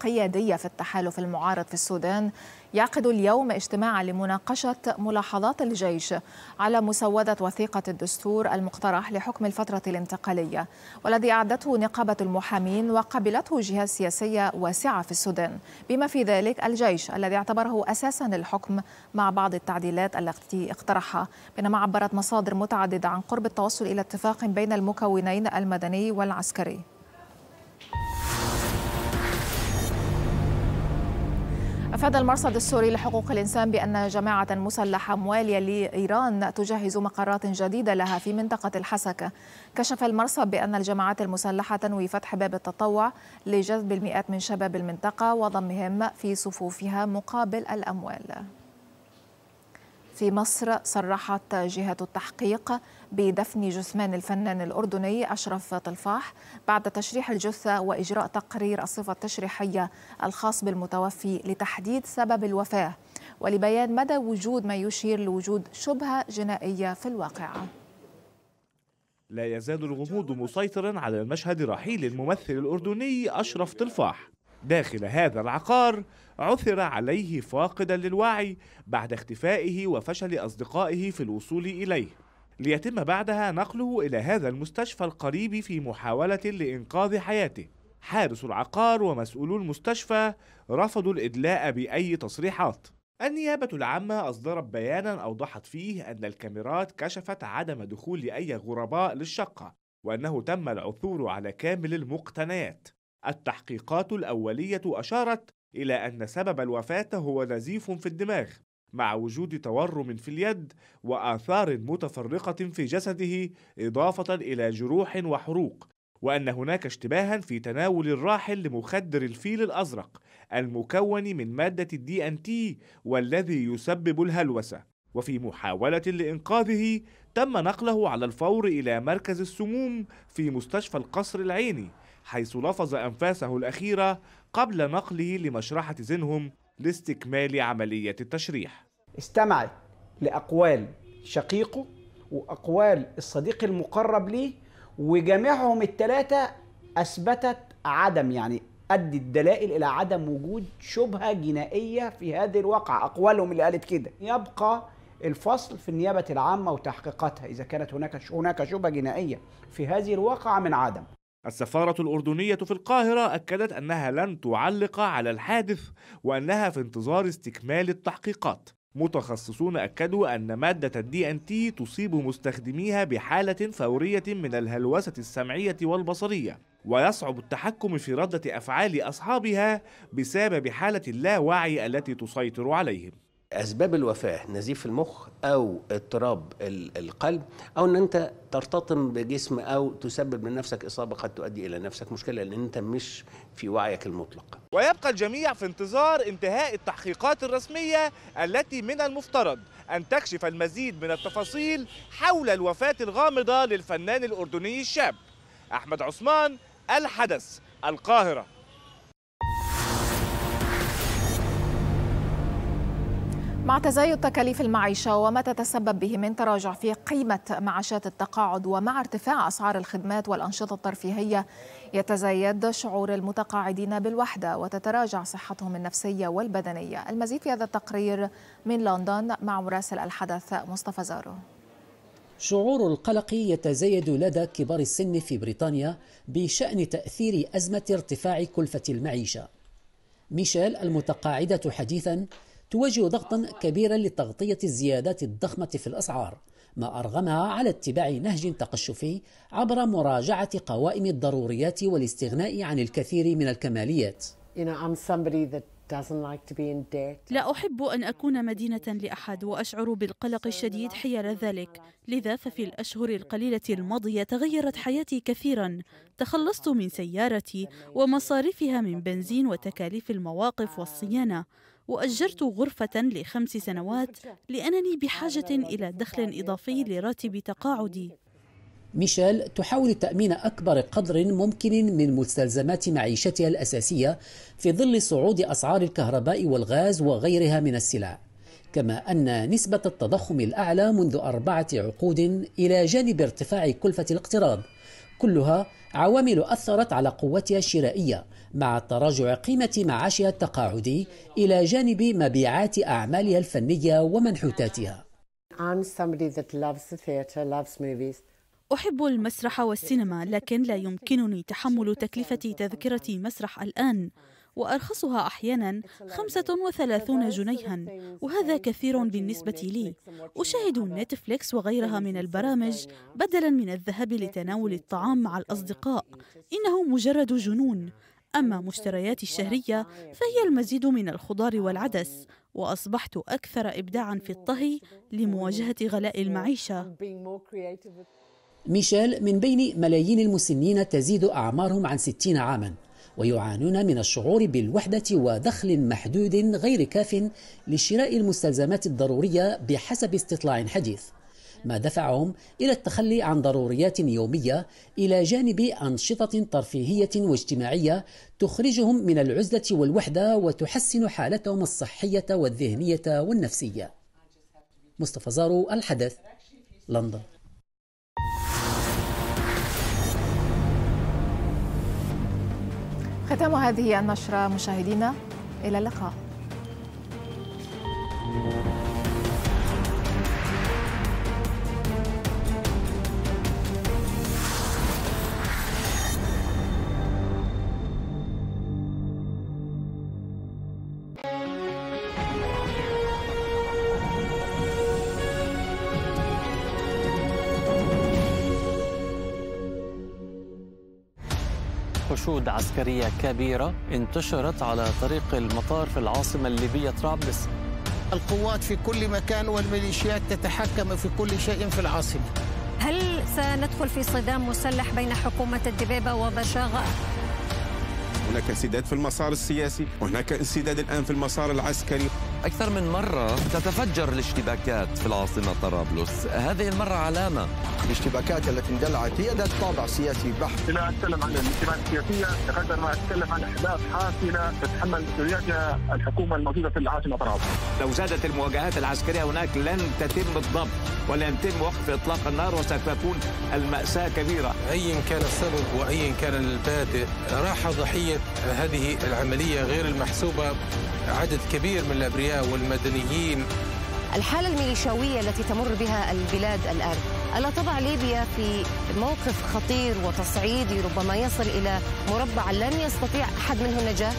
قيادية في التحالف المعارض في السودان يعقد اليوم اجتماعا لمناقشة ملاحظات الجيش على مسودة وثيقة الدستور المقترح لحكم الفترة الانتقالية والذي أعدته نقابة المحامين وقبلته جهات سياسية واسعة في السودان بما في ذلك الجيش الذي اعتبره أساسا للحكم مع بعض التعديلات التي اقترحها بينما عبرت مصادر متعددة عن قرب التوصل إلى اتفاق بين المكونين المدني والعسكري أفاد المرصد السوري لحقوق الإنسان بأن جماعة مسلحة موالية لإيران تجهز مقرات جديدة لها في منطقة الحسكة كشف المرصد بأن الجماعات المسلحة تنوي فتح باب التطوع لجذب المئات من شباب المنطقة وضمهم في صفوفها مقابل الأموال في مصر صرحت جهة التحقيق بدفن جثمان الفنان الأردني أشرف طلفاح بعد تشريح الجثة وإجراء تقرير الصفة التشريحية الخاص بالمتوفي لتحديد سبب الوفاة ولبيان مدى وجود ما يشير لوجود شبهة جنائية في الواقعة لا يزال الغموض مسيطرا على مشهد رحيل الممثل الأردني أشرف طلفاح داخل هذا العقار عثر عليه فاقدا للوعي بعد اختفائه وفشل أصدقائه في الوصول إليه ليتم بعدها نقله إلى هذا المستشفى القريب في محاولة لإنقاذ حياته حارس العقار ومسؤولو المستشفى رفضوا الإدلاء بأي تصريحات النيابة العامة أصدرت بيانا أوضحت فيه أن الكاميرات كشفت عدم دخول أي غرباء للشقة وأنه تم العثور على كامل المقتنيات التحقيقات الأولية أشارت إلى أن سبب الوفاة هو نزيف في الدماغ مع وجود تورم في اليد وآثار متفرقة في جسده إضافة إلى جروح وحروق وأن هناك اشتباها في تناول الراحل لمخدر الفيل الأزرق المكون من مادة الدي أن تي والذي يسبب الهلوسة وفي محاولة لإنقاذه تم نقله على الفور إلى مركز السموم في مستشفى القصر العيني حيث لفظ أنفاسه الأخيرة قبل نقله لمشرحة زنهم لاستكمال عملية التشريح استمعت لأقوال شقيقه وأقوال الصديق المقرب ليه وجميعهم الثلاثة أثبتت عدم يعني أدت دلائل إلى عدم وجود شبهة جنائية في هذه الواقعة أقوالهم اللي قالت كده يبقى الفصل في النيابة العامة وتحقيقاتها إذا كانت هناك هناك شبهة جنائية في هذه الواقعة من عدم السفارة الأردنية في القاهرة أكدت أنها لن تعلق على الحادث وأنها في انتظار استكمال التحقيقات متخصصون أكدوا أن مادة الدي أن تي تصيب مستخدميها بحالة فورية من الهلوسة السمعية والبصرية ويصعب التحكم في ردة أفعال أصحابها بسبب حالة اللاوعي التي تسيطر عليهم اسباب الوفاه نزيف المخ او اضطراب القلب او ان انت ترتطم بجسم او تسبب لنفسك اصابه قد تؤدي الى نفسك مشكله لان انت مش في وعيك المطلق. ويبقى الجميع في انتظار انتهاء التحقيقات الرسميه التي من المفترض ان تكشف المزيد من التفاصيل حول الوفاه الغامضه للفنان الاردني الشاب احمد عثمان الحدث القاهره. مع تزايد تكاليف المعيشة وما تتسبب به من تراجع في قيمة معاشات التقاعد ومع ارتفاع أسعار الخدمات والأنشطة الترفيهية يتزايد شعور المتقاعدين بالوحدة وتتراجع صحتهم النفسية والبدنية المزيد في هذا التقرير من لندن مع مراسل الحدث مصطفى زارو شعور القلق يتزايد لدى كبار السن في بريطانيا بشأن تأثير أزمة ارتفاع كلفة المعيشة ميشيل المتقاعدة حديثاً تواجه ضغطا كبيرا لتغطية الزيادات الضخمة في الأسعار ما أرغمها على اتباع نهج تقشفي عبر مراجعة قوائم الضروريات والاستغناء عن الكثير من الكماليات لا أحب أن أكون مدينة لأحد وأشعر بالقلق الشديد حيال ذلك لذا ففي الأشهر القليلة الماضية تغيرت حياتي كثيرا تخلصت من سيارتي ومصاريفها من بنزين وتكاليف المواقف والصيانة وأجرت غرفة لخمس سنوات لأنني بحاجة إلى دخل إضافي لراتب تقاعدي ميشيل تحاول تأمين أكبر قدر ممكن من مستلزمات معيشتها الأساسية في ظل صعود أسعار الكهرباء والغاز وغيرها من السلع كما أن نسبة التضخم الأعلى منذ أربعة عقود إلى جانب ارتفاع كلفة الاقتراض كلها عوامل أثرت على قوتها الشرائية مع تراجع قيمة معاشها التقاعدي إلى جانب مبيعات أعمالها الفنية ومنحوتاتها أحب المسرح والسينما لكن لا يمكنني تحمل تكلفة تذكرة مسرح الآن وأرخصها أحيانا 35 جنيها وهذا كثير بالنسبة لي أشاهد نتفليكس وغيرها من البرامج بدلا من الذهاب لتناول الطعام مع الأصدقاء إنه مجرد جنون أما مشترياتي الشهرية فهي المزيد من الخضار والعدس وأصبحت أكثر إبداعا في الطهي لمواجهة غلاء المعيشة ميشيل من بين ملايين المسنين تزيد أعمارهم عن 60 عاماً ويعانون من الشعور بالوحدة ودخل محدود غير كاف لشراء المستلزمات الضرورية بحسب استطلاع حديث ما دفعهم إلى التخلي عن ضروريات يومية إلى جانب أنشطة ترفيهية واجتماعية تخرجهم من العزلة والوحدة وتحسن حالتهم الصحية والذهنية والنفسية مصطفى زارو الحدث لندن ختام هذه النشرة مشاهدينا إلى اللقاء حشود عسكرية كبيرة انتشرت على طريق المطار في العاصمة الليبية طرابلس القوات في كل مكان والميليشيات تتحكم في كل شيء في العاصمة هل سندخل في صدام مسلح بين حكومة الدبيبة وبشاغة؟ هناك انسداد في المسار السياسي وهناك انسداد الآن في المسار العسكري أكثر من مرة تتفجر الاشتباكات في العاصمة طرابلس هذه المرة علامة الاشتباكات التي اندلعت هي ذات طابع سياسي بحت لا أتكلم عن الانتماء السياسية بقدر ما أتكلم عن أحداث حاسمة تتحمل مسؤوليتها الحكومة الموجودة في العاصمة طرابلس لو زادت المواجهات العسكرية هناك لن تتم الضبط ولن يتم وقف إطلاق النار وستكون المأساة كبيرة أيا كان السبب وأيا كان البادئ راح ضحية هذه العملية غير المحسوبة عدد كبير من الأبرياء الحياة والمدنيين الحالة الميليشاوية التي تمر بها البلاد الآن ألا تضع ليبيا في موقف خطير وتصعيدي ربما يصل إلى مربع لن يستطيع أحد منه النجاة؟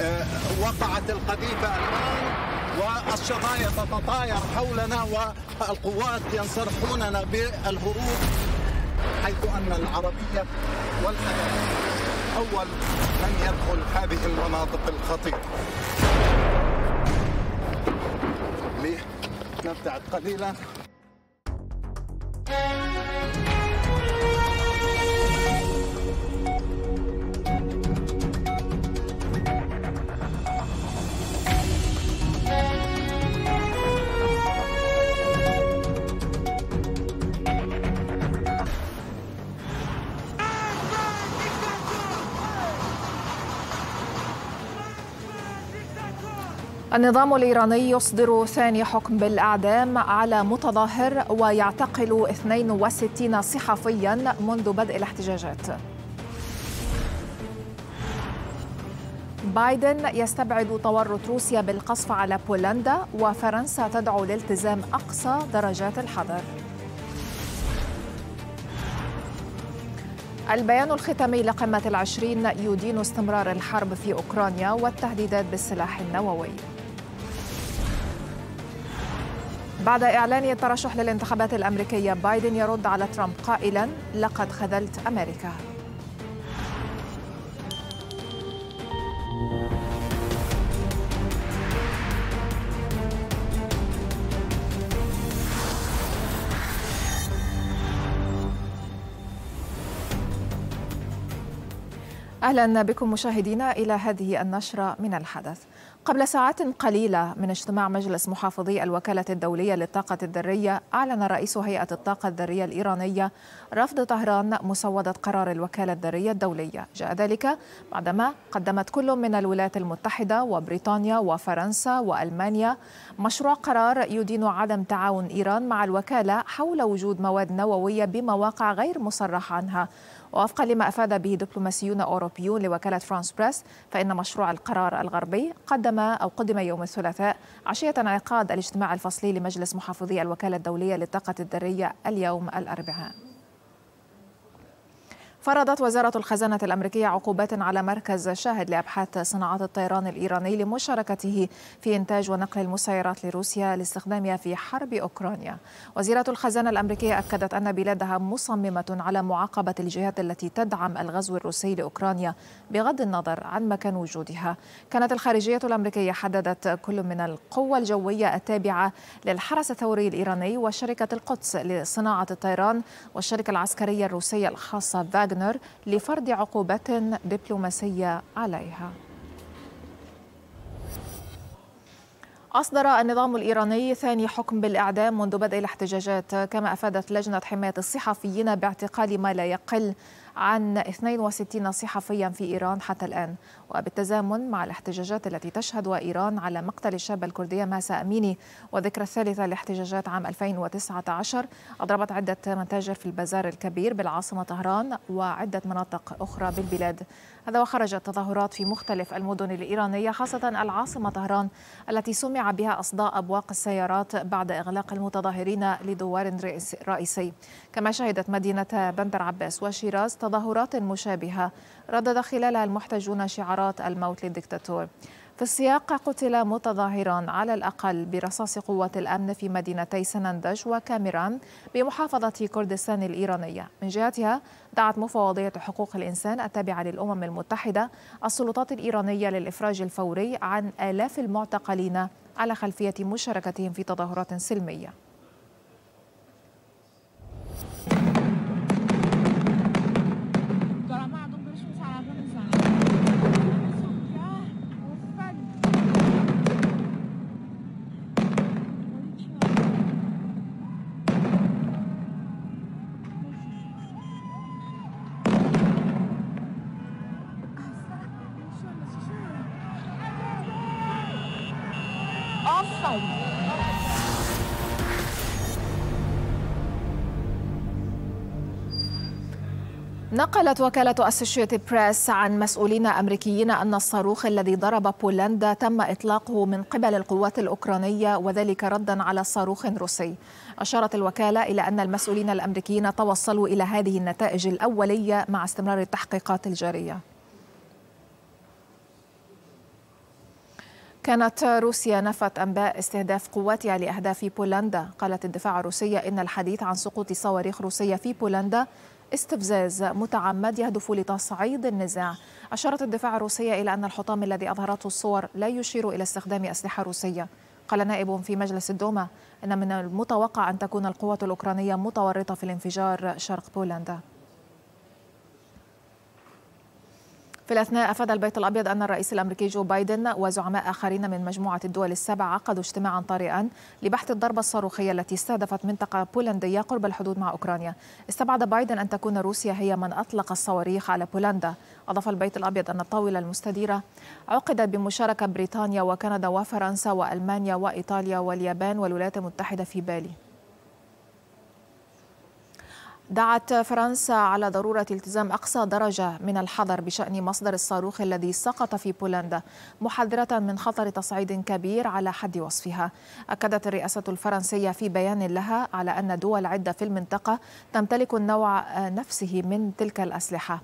آه، وقعت القذيفة الآن والشظايا تتطاير حولنا والقوات ينصرفوننا بالهروب حيث أن العربية والحياة أول من يدخل هذه المناطق الخطيرة ليه نبتعد قليلا النظام الإيراني يصدر ثاني حكم بالإعدام على متظاهر ويعتقل 62 صحفيا منذ بدء الاحتجاجات بايدن يستبعد تورط روسيا بالقصف على بولندا وفرنسا تدعو لالتزام أقصى درجات الحذر البيان الختامي لقمة العشرين يدين استمرار الحرب في أوكرانيا والتهديدات بالسلاح النووي بعد إعلان الترشح للانتخابات الأمريكية بايدن يرد على ترامب قائلا لقد خذلت أمريكا أهلا بكم مشاهدينا إلى هذه النشرة من الحدث قبل ساعات قليلة من اجتماع مجلس محافظي الوكالة الدولية للطاقة الذرية أعلن رئيس هيئة الطاقة الذرية الإيرانية رفض طهران مسودة قرار الوكالة الذرية الدولية جاء ذلك بعدما قدمت كل من الولايات المتحدة وبريطانيا وفرنسا وألمانيا مشروع قرار يدين عدم تعاون إيران مع الوكالة حول وجود مواد نووية بمواقع غير مصرح عنها ووفقا لما أفاد به دبلوماسيون أوروبيون لوكالة فرانس بريس فإن مشروع القرار الغربي قدم أو قدم يوم الثلاثاء عشية انعقاد الاجتماع الفصلي لمجلس محافظي الوكالة الدولية للطاقة الذرية اليوم الأربعاء فرضت وزارة الخزانة الأمريكية عقوبات على مركز شاهد لأبحاث صناعات الطيران الإيراني لمشاركته في إنتاج ونقل المسيرات لروسيا لاستخدامها في حرب أوكرانيا وزيرة الخزانة الأمريكية أكدت أن بلادها مصممة على معاقبة الجهات التي تدعم الغزو الروسي لأوكرانيا بغض النظر عن مكان وجودها كانت الخارجية الأمريكية حددت كل من القوة الجوية التابعة للحرس الثوري الإيراني وشركة القدس لصناعة الطيران والشركة العسكرية الروسية الخاصة فاغ فاغنر لفرض عقوبات دبلوماسية عليها أصدر النظام الإيراني ثاني حكم بالإعدام منذ بدء الاحتجاجات كما أفادت لجنة حماية الصحفيين باعتقال ما لا يقل عن 62 صحفيا في إيران حتى الآن وبالتزامن مع الاحتجاجات التي تشهد إيران على مقتل الشابة الكردية ماسا أميني وذكرى الثالثة لاحتجاجات عام 2019 أضربت عدة متاجر في البازار الكبير بالعاصمة طهران وعدة مناطق أخرى بالبلاد هذا وخرجت تظاهرات في مختلف المدن الإيرانية خاصة العاصمة طهران التي سمع بها أصداء أبواق السيارات بعد إغلاق المتظاهرين لدوار رئيسي كما شهدت مدينة بندر عباس وشيراز تظاهرات مشابهة ردد خلالها المحتجون شعارات الموت للدكتاتور في السياق قتل متظاهران على الأقل برصاص قوات الأمن في مدينتي سنندج وكاميران بمحافظة كردستان الإيرانية من جهتها دعت مفوضية حقوق الإنسان التابعة للأمم المتحدة السلطات الإيرانية للإفراج الفوري عن آلاف المعتقلين على خلفية مشاركتهم في تظاهرات سلمية نقلت وكالة أسوشيتد بريس عن مسؤولين أمريكيين أن الصاروخ الذي ضرب بولندا تم إطلاقه من قبل القوات الأوكرانية وذلك ردا على صاروخ روسي أشارت الوكالة إلى أن المسؤولين الأمريكيين توصلوا إلى هذه النتائج الأولية مع استمرار التحقيقات الجارية كانت روسيا نفت أنباء استهداف قواتها لأهداف بولندا قالت الدفاع الروسية إن الحديث عن سقوط صواريخ روسية في بولندا استفزاز متعمد يهدف لتصعيد النزاع أشارت الدفاع الروسية إلى أن الحطام الذي أظهرته الصور لا يشير إلى استخدام أسلحة روسية قال نائب في مجلس الدوما أن من المتوقع أن تكون القوات الأوكرانية متورطة في الانفجار شرق بولندا في الأثناء أفاد البيت الأبيض أن الرئيس الأمريكي جو بايدن وزعماء آخرين من مجموعة الدول السبع عقدوا اجتماعا طارئا لبحث الضربة الصاروخية التي استهدفت منطقة بولندية قرب الحدود مع أوكرانيا استبعد بايدن أن تكون روسيا هي من أطلق الصواريخ على بولندا أضاف البيت الأبيض أن الطاولة المستديرة عقدت بمشاركة بريطانيا وكندا وفرنسا وألمانيا وإيطاليا واليابان والولايات المتحدة في بالي دعت فرنسا على ضرورة التزام أقصى درجة من الحذر بشأن مصدر الصاروخ الذي سقط في بولندا محذرة من خطر تصعيد كبير على حد وصفها أكدت الرئاسة الفرنسية في بيان لها على أن دول عدة في المنطقة تمتلك النوع نفسه من تلك الأسلحة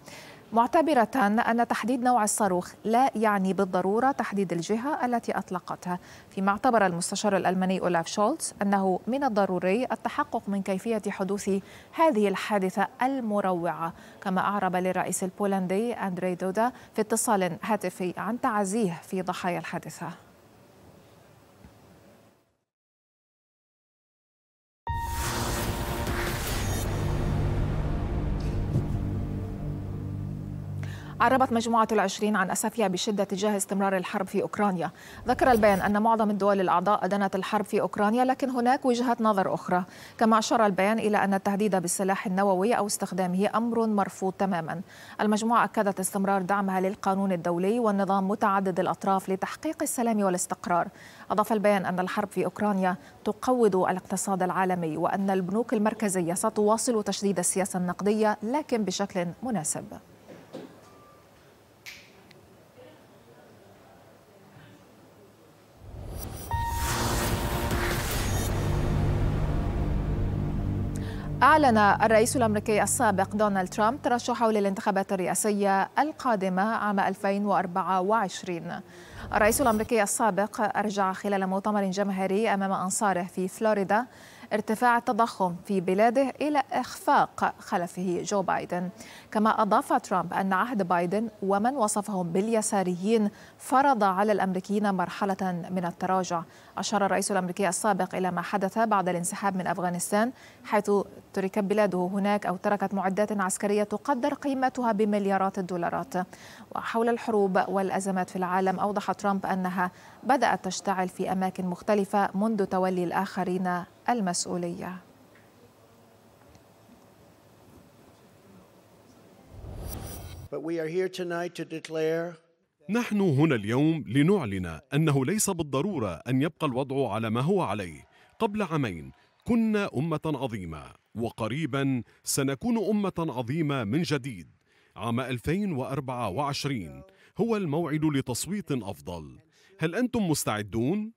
معتبرة أن تحديد نوع الصاروخ لا يعني بالضرورة تحديد الجهة التي أطلقتها فيما اعتبر المستشار الألماني أولاف شولتز أنه من الضروري التحقق من كيفية حدوث هذه الحادثة المروعة كما أعرب للرئيس البولندي أندري دودا في اتصال هاتفي عن تعزيه في ضحايا الحادثة عربت مجموعة العشرين عن أسفها بشدة تجاه استمرار الحرب في أوكرانيا ذكر البيان أن معظم الدول الأعضاء أدنت الحرب في أوكرانيا لكن هناك وجهة نظر أخرى كما أشار البيان إلى أن التهديد بالسلاح النووي أو استخدامه أمر مرفوض تماما المجموعة أكدت استمرار دعمها للقانون الدولي والنظام متعدد الأطراف لتحقيق السلام والاستقرار أضاف البيان أن الحرب في أوكرانيا تقوض الاقتصاد العالمي وأن البنوك المركزية ستواصل تشديد السياسة النقدية لكن بشكل مناسب أعلن الرئيس الأمريكي السابق دونالد ترامب ترشحه للانتخابات الرئاسية القادمة عام 2024 الرئيس الأمريكي السابق أرجع خلال مؤتمر جماهيري أمام أنصاره في فلوريدا ارتفاع التضخم في بلاده إلى إخفاق خلفه جو بايدن كما أضاف ترامب أن عهد بايدن ومن وصفهم باليساريين فرض على الأمريكيين مرحلة من التراجع أشار الرئيس الأمريكي السابق إلى ما حدث بعد الانسحاب من أفغانستان حيث تركت بلاده هناك أو تركت معدات عسكرية تقدر قيمتها بمليارات الدولارات وحول الحروب والأزمات في العالم أوضح ترامب أنها بدأت تشتعل في أماكن مختلفة منذ تولي الآخرين المسؤولية But we are here tonight to declare نحن هنا اليوم لنعلن أنه ليس بالضرورة أن يبقى الوضع على ما هو عليه قبل عامين كنا أمة عظيمة وقريبا سنكون أمة عظيمة من جديد عام 2024 هو الموعد لتصويت أفضل هل أنتم مستعدون؟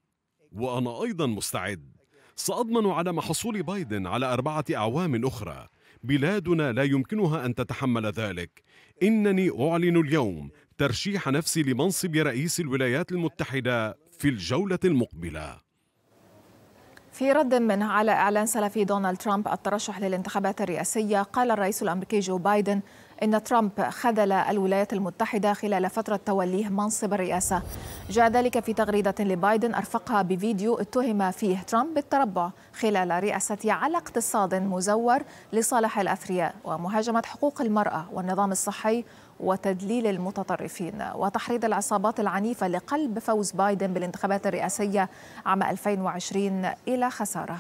وأنا أيضا مستعد سأضمن عدم حصول بايدن على أربعة أعوام أخرى بلادنا لا يمكنها أن تتحمل ذلك إنني أعلن اليوم ترشيح نفسي لمنصب رئيس الولايات المتحدة في الجولة المقبلة في رد من على إعلان سلفي دونالد ترامب الترشح للانتخابات الرئاسية قال الرئيس الأمريكي جو بايدن أن ترامب خذل الولايات المتحدة خلال فترة توليه منصب الرئاسة جاء ذلك في تغريدة لبايدن أرفقها بفيديو اتهم فيه ترامب بالتربع خلال رئاسته على اقتصاد مزور لصالح الأثرياء ومهاجمة حقوق المرأة والنظام الصحي وتدليل المتطرفين وتحريض العصابات العنيفة لقلب فوز بايدن بالانتخابات الرئاسية عام 2020 إلى خسارة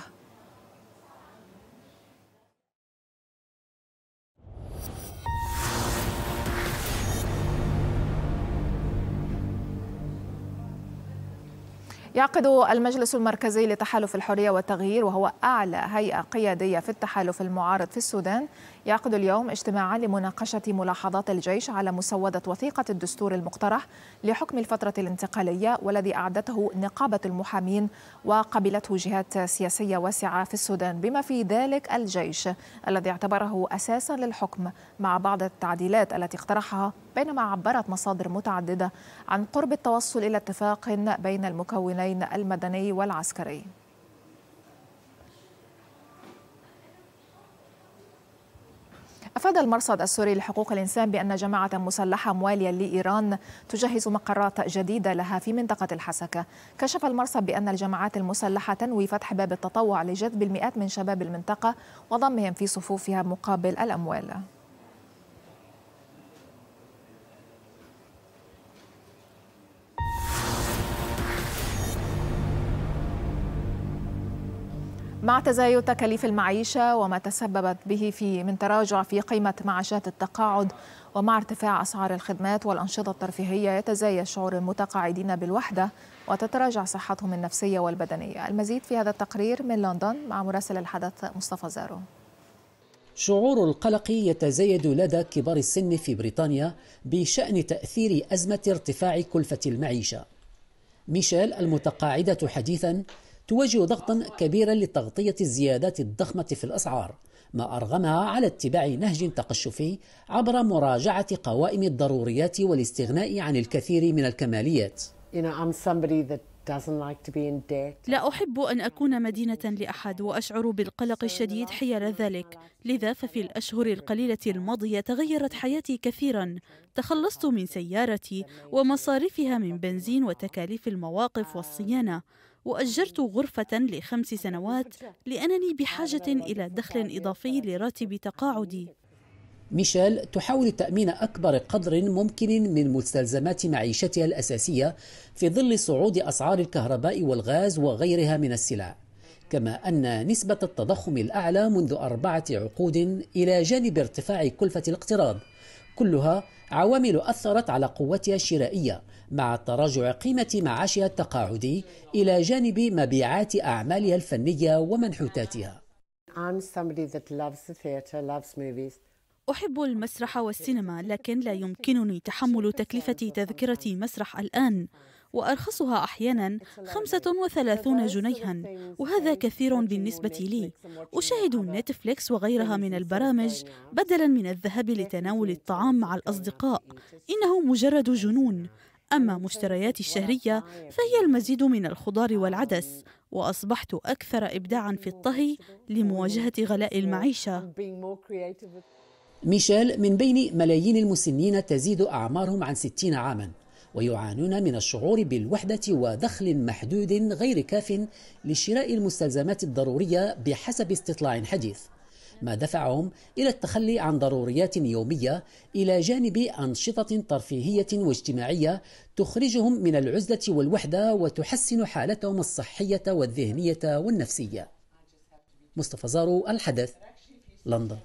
يعقد المجلس المركزي لتحالف الحرية والتغيير وهو أعلى هيئة قيادية في التحالف المعارض في السودان يعقد اليوم اجتماعا لمناقشة ملاحظات الجيش على مسودة وثيقة الدستور المقترح لحكم الفترة الانتقالية والذي أعدته نقابة المحامين وقبلته جهات سياسية واسعة في السودان بما في ذلك الجيش الذي اعتبره أساسا للحكم مع بعض التعديلات التي اقترحها بينما عبرت مصادر متعددة عن قرب التوصل إلى اتفاق بين المكونين المدني والعسكري أفاد المرصد السوري لحقوق الإنسان بأن جماعة مسلحة موالية لإيران تجهز مقرات جديدة لها في منطقة الحسكة كشف المرصد بأن الجماعات المسلحة تنوي فتح باب التطوع لجذب المئات من شباب المنطقة وضمهم في صفوفها مقابل الأموال مع تزايد تكاليف المعيشة وما تسببت به في من تراجع في قيمة معاشات التقاعد ومع ارتفاع أسعار الخدمات والأنشطة الترفيهية يتزايد شعور المتقاعدين بالوحدة وتتراجع صحتهم النفسية والبدنية المزيد في هذا التقرير من لندن مع مراسل الحدث مصطفى زارو شعور القلق يتزايد لدى كبار السن في بريطانيا بشأن تأثير أزمة ارتفاع كلفة المعيشة ميشيل المتقاعدة حديثا تواجه ضغطا كبيرا لتغطية الزيادات الضخمة في الأسعار ما أرغمها على اتباع نهج تقشفي عبر مراجعة قوائم الضروريات والاستغناء عن الكثير من الكماليات لا أحب أن أكون مدينة لأحد وأشعر بالقلق الشديد حيال ذلك لذا ففي الأشهر القليلة الماضية تغيرت حياتي كثيرا تخلصت من سيارتي ومصاريفها من بنزين وتكاليف المواقف والصيانة وأجرت غرفة لخمس سنوات لأنني بحاجة إلى دخل إضافي لراتب تقاعدي ميشيل تحاول تأمين أكبر قدر ممكن من مستلزمات معيشتها الأساسية في ظل صعود أسعار الكهرباء والغاز وغيرها من السلع كما أن نسبة التضخم الأعلى منذ أربعة عقود إلى جانب ارتفاع كلفة الاقتراض كلها عوامل أثرت على قوتها الشرائية مع تراجع قيمة معاشها التقاعدي إلى جانب مبيعات أعمالها الفنية ومنحوتاتها أحب المسرح والسينما لكن لا يمكنني تحمل تكلفة تذكرة مسرح الآن وأرخصها أحيانا 35 جنيها وهذا كثير بالنسبة لي أشاهد نتفليكس وغيرها من البرامج بدلا من الذهاب لتناول الطعام مع الأصدقاء إنه مجرد جنون أما مشترياتي الشهرية فهي المزيد من الخضار والعدس وأصبحت أكثر إبداعا في الطهي لمواجهة غلاء المعيشة ميشيل من بين ملايين المسنين تزيد أعمارهم عن 60 عاما ويعانون من الشعور بالوحدة ودخل محدود غير كاف لشراء المستلزمات الضرورية بحسب استطلاع حديث ما دفعهم إلى التخلي عن ضروريات يومية إلى جانب أنشطة ترفيهية واجتماعية تخرجهم من العزلة والوحدة وتحسن حالتهم الصحية والذهنية والنفسية مصطفى زارو الحدث لندن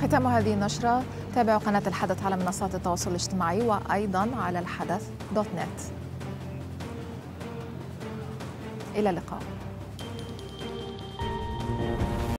ختام هذه النشرة تابعوا قناة الحدث على منصات التواصل الاجتماعي وأيضا على الحدث دوت نت إلى اللقاء